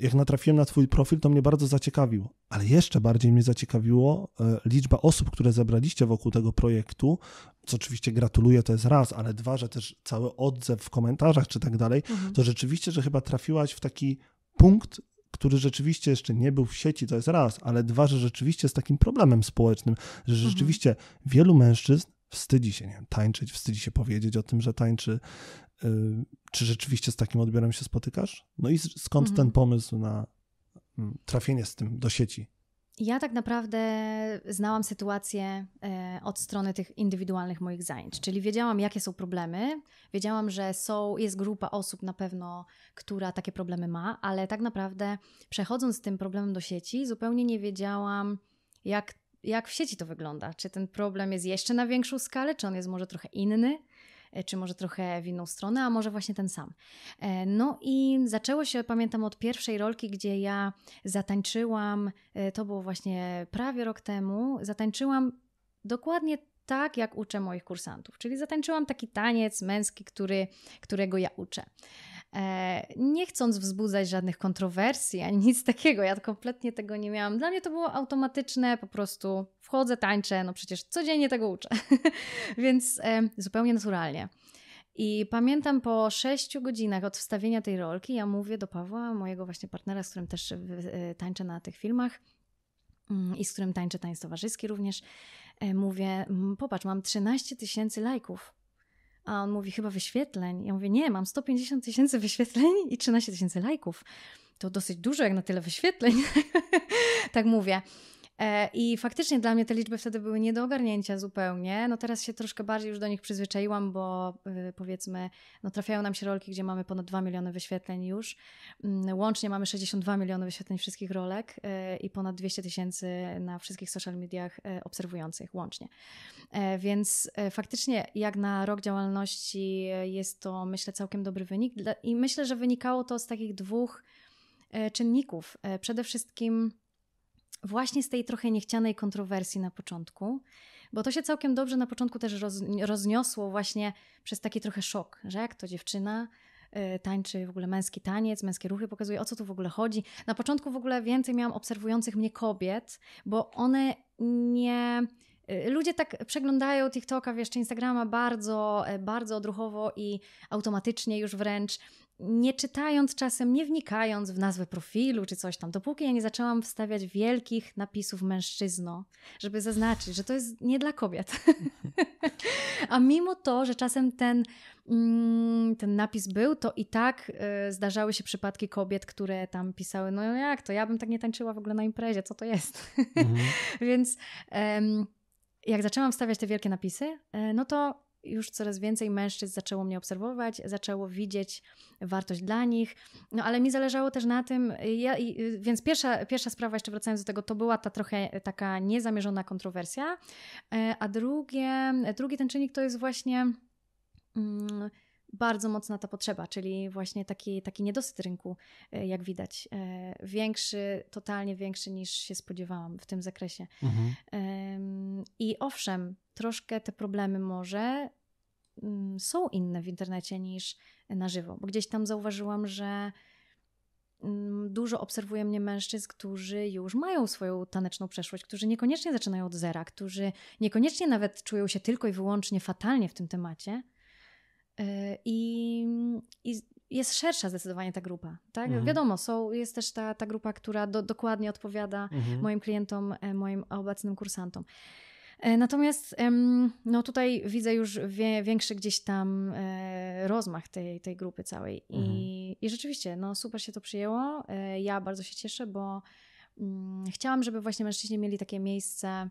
jak natrafiłem na Twój profil, to mnie bardzo zaciekawił, ale jeszcze bardziej mnie zaciekawiło e, liczba osób, które zebraliście wokół tego projektu, co oczywiście gratuluję, to jest raz, ale dwa, że też cały odzew w komentarzach czy tak dalej, mhm. to rzeczywiście, że chyba trafiłaś w taki punkt, który rzeczywiście jeszcze nie był w sieci, to jest raz, ale dwa, że rzeczywiście z takim problemem społecznym, że mhm. rzeczywiście mhm. wielu mężczyzn wstydzi się nie wiem, tańczyć, wstydzi się powiedzieć o tym, że tańczy, Y, czy rzeczywiście z takim odbiorem się spotykasz? No i skąd mhm. ten pomysł na mm, trafienie z tym do sieci? Ja tak naprawdę znałam sytuację e, od strony tych indywidualnych moich zajęć, czyli wiedziałam, jakie są problemy, wiedziałam, że są, jest grupa osób na pewno, która takie problemy ma, ale tak naprawdę przechodząc z tym problemem do sieci, zupełnie nie wiedziałam, jak, jak w sieci to wygląda. Czy ten problem jest jeszcze na większą skalę, czy on jest może trochę inny. E, czy może trochę w inną stronę, a może właśnie ten sam. E, no i zaczęło się, pamiętam, od pierwszej rolki, gdzie ja zatańczyłam, e, to było właśnie prawie rok temu, zatańczyłam dokładnie tak, jak uczę moich kursantów. Czyli zatańczyłam taki taniec męski, który, którego ja uczę. E, nie chcąc wzbudzać żadnych kontrowersji ani nic takiego. Ja kompletnie tego nie miałam. Dla mnie to było automatyczne, po prostu wchodzę, tańczę, no przecież codziennie tego uczę, więc e, zupełnie naturalnie. I pamiętam po sześciu godzinach od wstawienia tej rolki, ja mówię do Pawła, mojego właśnie partnera, z którym też e, tańczę na tych filmach mm, i z którym tańczę tańc towarzyski również, mówię, popatrz, mam 13 tysięcy lajków a on mówi, chyba wyświetleń. Ja mówię, nie, mam 150 tysięcy wyświetleń i 13 tysięcy lajków. To dosyć dużo jak na tyle wyświetleń. tak mówię. E, I faktycznie dla mnie te liczby wtedy były nie do ogarnięcia zupełnie. No teraz się troszkę bardziej już do nich przyzwyczaiłam, bo y, powiedzmy, no trafiają nam się rolki, gdzie mamy ponad 2 miliony wyświetleń już. Mm, łącznie mamy 62 miliony wyświetleń wszystkich rolek y, i ponad 200 tysięcy na wszystkich social mediach y, obserwujących łącznie. E, więc faktycznie jak na rok działalności jest to myślę całkiem dobry wynik i myślę, że wynikało to z takich dwóch czynników. E, przede wszystkim właśnie z tej trochę niechcianej kontrowersji na początku, bo to się całkiem dobrze na początku też rozniosło właśnie przez taki trochę szok, że jak to dziewczyna y, tańczy w ogóle męski taniec, męskie ruchy, pokazuje o co tu w ogóle chodzi. Na początku w ogóle więcej miałam obserwujących mnie kobiet, bo one nie. Y, ludzie tak przeglądają TikToka, wiesz, czy Instagrama bardzo, y, bardzo odruchowo i automatycznie już wręcz nie czytając czasem, nie wnikając w nazwę profilu czy coś tam, dopóki ja nie zaczęłam wstawiać wielkich napisów mężczyzno, żeby zaznaczyć, że to jest nie dla kobiet. A mimo to, że czasem ten, mm, ten napis był, to i tak y, zdarzały się przypadki kobiet, które tam pisały, no jak to, ja bym tak nie tańczyła w ogóle na imprezie, co to jest? Mhm. Więc jak zaczęłam wstawiać te wielkie napisy, e, no to już coraz więcej mężczyzn zaczęło mnie obserwować, zaczęło widzieć wartość dla nich. No ale mi zależało też na tym, ja, więc pierwsza, pierwsza sprawa, jeszcze wracając do tego, to była ta trochę taka niezamierzona kontrowersja. E, a drugie, drugi ten czynnik to jest właśnie. Mm, bardzo mocna ta potrzeba, czyli właśnie taki, taki niedosyt rynku, e, jak widać. E, większy, totalnie większy niż się spodziewałam w tym zakresie. Mhm. I owszem, troszkę te problemy może mm, są inne w internecie niż na żywo, bo gdzieś tam zauważyłam, że mm, dużo obserwuje mnie mężczyzn, którzy już mają swoją taneczną przeszłość, którzy niekoniecznie zaczynają od zera, którzy niekoniecznie nawet czują się tylko i wyłącznie fatalnie w tym temacie, E, I, i jest szersza zdecydowanie ta grupa. Tak? Mhm. Wiadomo, są, jest też ta, ta grupa, która do, dokładnie odpowiada mhm. moim klientom, e, moim obecnym kursantom. E, natomiast no tutaj widzę już wie, większy gdzieś tam rozmach tej, tej grupy całej. I, mhm. I rzeczywiście, no super się to przyjęło. Ja bardzo się cieszę, bo mm, chciałam, żeby właśnie mężczyźni mieli takie miejsce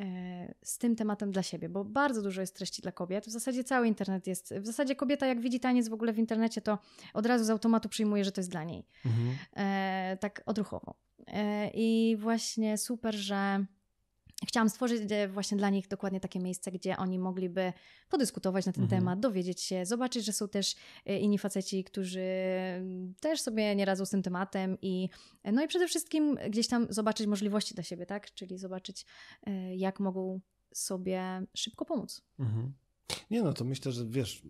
E, z tym tematem dla siebie, bo bardzo dużo jest treści dla kobiet. W zasadzie cały internet jest. W zasadzie kobieta, jak widzi taniec w ogóle w internecie, to od razu z automatu przyjmuje, że to jest dla niej. Mhm. E, tak odruchowo. E, I właśnie super, że Chciałam stworzyć e, właśnie dla nich dokładnie takie miejsce, gdzie oni mogliby podyskutować na ten mhm. temat, dowiedzieć się, zobaczyć, że są też e, inni faceci, którzy mm, też sobie nie radzą z tym tematem i e, no i przede wszystkim gdzieś tam zobaczyć możliwości dla siebie, tak? Czyli zobaczyć, jak mogą sobie szybko pomóc. Mhm. Nie no, to myślę, że wiesz,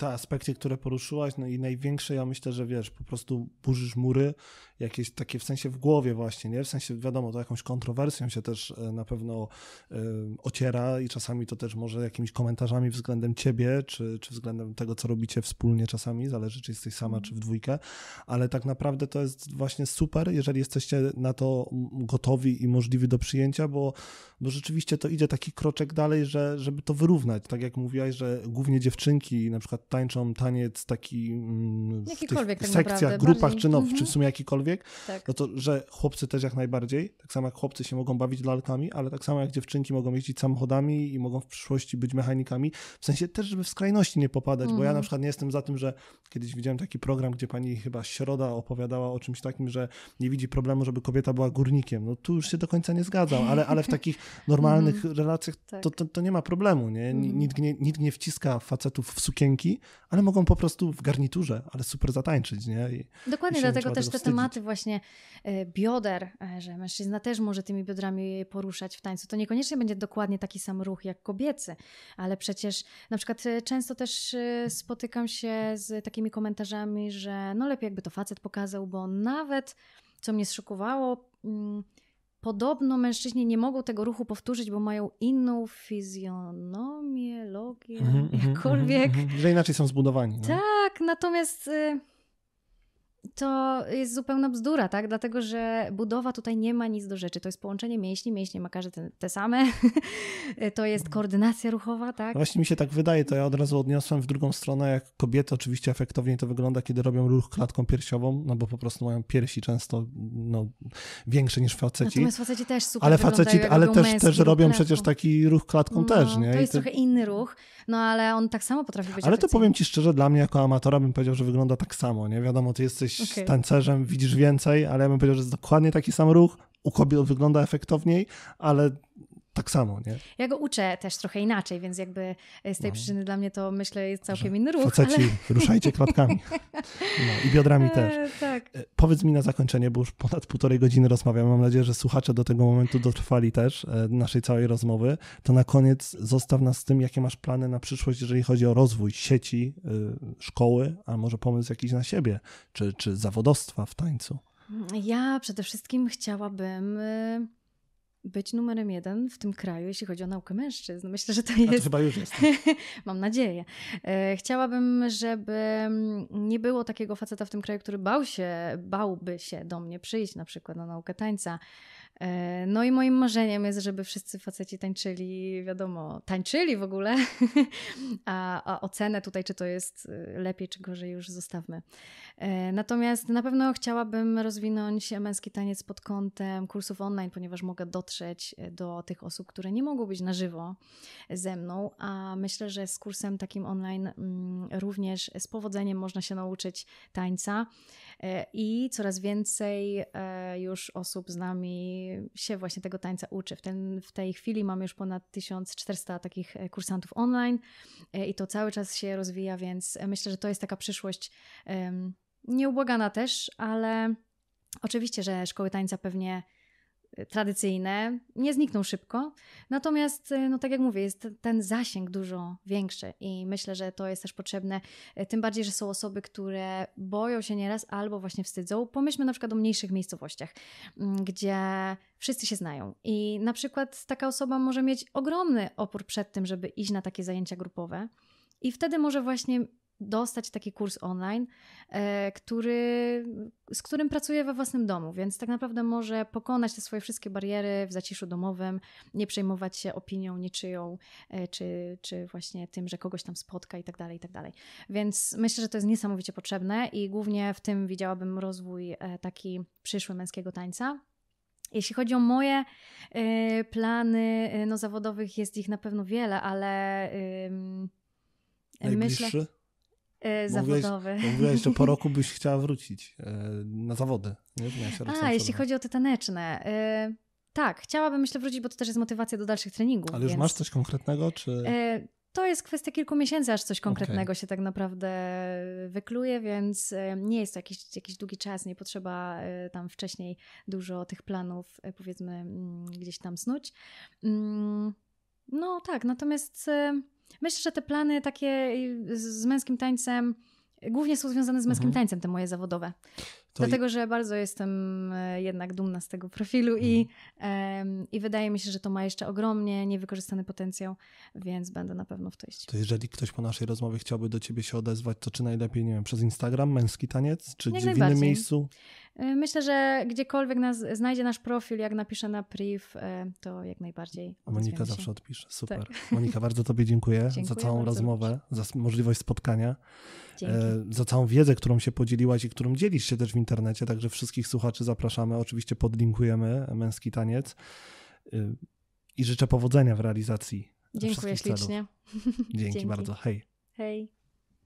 te aspekty, które poruszyłaś, no i największe, ja myślę, że wiesz, po prostu burzysz mury, jakieś takie w sensie w głowie właśnie, nie? W sensie, wiadomo, to jakąś kontrowersją się też e, na pewno y, ociera i czasami to też może jakimiś komentarzami względem ciebie, czy, czy względem tego, co robicie wspólnie czasami, zależy, czy jesteś sama, czy w dwójkę, ale tak naprawdę to jest właśnie super, jeżeli jesteście na to gotowi i możliwi do przyjęcia, bo, bo rzeczywiście to idzie taki kroczek dalej, że żeby to wyrównać, tak jak mówiłaś, że głównie dziewczynki na przykład tańczą taniec taki mm, w tych tak sekcjach, grupach, bardziej. czy, no, mm -hmm. czy w mhm. sumie jakikolwiek, tak. no to że chłopcy też jak najbardziej, tak samo jak chłopcy się mogą bawić lalkami, ale tak samo jak dziewczynki mogą jeździć samochodami i mogą w przyszłości być mechanikami, w sensie też, żeby w skrajności nie popadać, mm -hmm. bo ja na mhm. przykład nie jestem za tym, że kiedyś widziałem taki program, gdzie pani chyba Środa opowiadała o czymś takim, że nie widzi problemu, żeby kobieta była górnikiem. No tu już się do końca nie zgadzam, ale, ale w takich normalnych mm -hmm. relacjach to, tak. to, to, nie ma problemu, nie? Mhm. Nikt, nie? nikt nie wciska facetów w sukienki, ale mogą po prostu w garniturze, ale super zatańczyć, nie? I, Dokładnie, i dlatego też te wstydzić. tematy właśnie e, bioder, e, że mężczyzna też może tymi biodrami poruszać w tańcu, to niekoniecznie będzie dokładnie taki sam ruch jak kobiecy, ale przecież na przykład e, często też spotykam się z takimi komentarzami, że no lepiej jakby to facet pokazał, bo nawet, co mnie zszokowało, mm, Podobno mężczyźni nie mogą tego ruchu powtórzyć, bo mają inną fizjonomię, logię, mm -hmm, jakkolwiek. Mm -hmm, że inaczej są zbudowani. No. Tak, natomiast y, to jest zupełna bzdura, tak? Dlatego, że budowa tutaj nie ma nic do rzeczy. To jest połączenie mięśni, mięśnie ma każdy te, te same. to jest koordynacja ruchowa, tak? Właśnie mi się tak wydaje, to ja od razu odniosłem w drugą stronę, jak kobiety oczywiście efektowniej to wygląda, kiedy robią ruch klatką piersiową, no bo po prostu mają piersi często no, większe niż faceci. Natomiast faceci też super Ale faceci, ale też, też robią klatką. przecież taki ruch klatką no, też, nie? To jest trochę inny ruch, no ale on tak samo potrafi być Ale efekcyjny. to powiem ci szczerze, dla mnie jako amatora bym powiedział, że wygląda tak samo, nie? Wiadomo, ty jesteś okay. tancerzem, widzisz więcej, ale ja bym powiedział, że jest dokładnie taki sam ruch. U kobiet wygląda efektowniej, ale tak samo, nie? Ja go uczę też trochę inaczej, więc jakby z tej no. przyczyny dla mnie to myślę jest całkiem inny ruch. Faceci, ale... ruszajcie klatkami. No, I biodrami e, też. Tak. E, powiedz mi na zakończenie, bo już ponad półtorej godziny rozmawiam. Mam nadzieję, że słuchacze do tego momentu dotrwali też e, naszej całej rozmowy. To na koniec zostaw nas z tym, jakie masz plany na przyszłość, jeżeli chodzi o rozwój sieci, e, szkoły, a może pomysł jakiś na siebie, czy, czy zawodowstwa w tańcu. Ja przede wszystkim chciałabym być numerem jeden w tym kraju, jeśli chodzi o naukę mężczyzn. Myślę, że to jest. to chyba już jest. Mam nadzieję. E, chciałabym, żeby mm, nie było takiego faceta w tym kraju, który bał się, bałby się do mnie przyjść na przykład na naukę tańca. E, no i moim marzeniem jest, żeby wszyscy faceci tańczyli, wiadomo, tańczyli w ogóle, a, a ocenę tutaj, czy to jest e, lepiej, czy gorzej, już zostawmy. E, natomiast na pewno chciałabym rozwinąć męski taniec pod kątem kursów online, ponieważ mogę dotrzeć e, do tych osób, które nie mogą być na żywo ze mną, a myślę, że z kursem takim online mm, również z powodzeniem można się nauczyć tańca e, i coraz więcej już osób z nami się właśnie tego tańca uczy. W, ten, w tej chwili mam już ponad 1400 takich kursantów online i to cały czas się rozwija, więc myślę, że to jest taka przyszłość Nieubłagana też, ale oczywiście, że szkoły tańca pewnie y, tradycyjne nie znikną szybko. Natomiast, y, no tak jak mówię, jest ten zasięg dużo większy i myślę, że to jest też potrzebne, y, tym bardziej, że są osoby, które boją się nieraz albo właśnie wstydzą. Pomyślmy na przykład o mniejszych miejscowościach, mm, gdzie wszyscy się znają i na przykład taka osoba może mieć ogromny opór przed tym, żeby iść na takie zajęcia grupowe. I wtedy może właśnie dostać taki kurs online, e, który, z którym pracuje we własnym domu, więc tak naprawdę może pokonać te swoje wszystkie bariery w zaciszu domowym, nie przejmować się opinią niczyją, e, czy, czy właśnie tym, że kogoś tam spotka i tak dalej, i tak dalej. Więc myślę, że to jest niesamowicie potrzebne i głównie w tym widziałabym rozwój e, taki przyszły męskiego tańca. Jeśli chodzi o moje plany no, zawodowych, jest ich na pewno wiele, ale... Najbliższy? Myślę, E, zawodowy. Mówiłaś, że po roku byś chciała wrócić e, na zawody. Nie? A, jeśli chodzi o te taneczne. E, tak, chciałabym myślę wrócić, bo to też jest motywacja do dalszych treningów. Ale już więc... masz coś konkretnego? czy? To jest kwestia kilku miesięcy, aż coś konkretnego okay. się tak naprawdę wykluje, więc nie jest to jakiś, jakiś długi czas, nie potrzeba tam wcześniej dużo tych planów, powiedzmy, mm, gdzieś tam snuć. Mm, no tak, natomiast Myślę, że te plany takie z męskim tańcem głównie są związane z męskim mhm. tańcem, te moje zawodowe. To Dlatego, że bardzo jestem e, jednak dumna z tego profilu mhm. i, um, i wydaje mi się, że to ma jeszcze ogromnie niewykorzystany potencjał, więc będę na pewno w to iść. To jeżeli ktoś po naszej rozmowie chciałby do ciebie się odezwać, to czy najlepiej, nie wiem, przez Instagram, męski taniec, czy gdzie w innym miejscu? Myślę, że gdziekolwiek nas znajdzie nasz profil, jak napisze na priv, e, to jak najbardziej. Monika się. zawsze odpisze. Super. Tak. Monika, bardzo Tobie dziękuję, dziękuję za całą rozmowę, za możliwość spotkania, e, Dzięki. za całą wiedzę, którą się podzieliłaś i którą dzielisz się też w internecie. Także wszystkich słuchaczy zapraszamy. Oczywiście podlinkujemy e, męski taniec i życzę powodzenia w realizacji. Dziękuję ślicznie. Celów. Dzięki, Dzięki bardzo. Hej. Hej.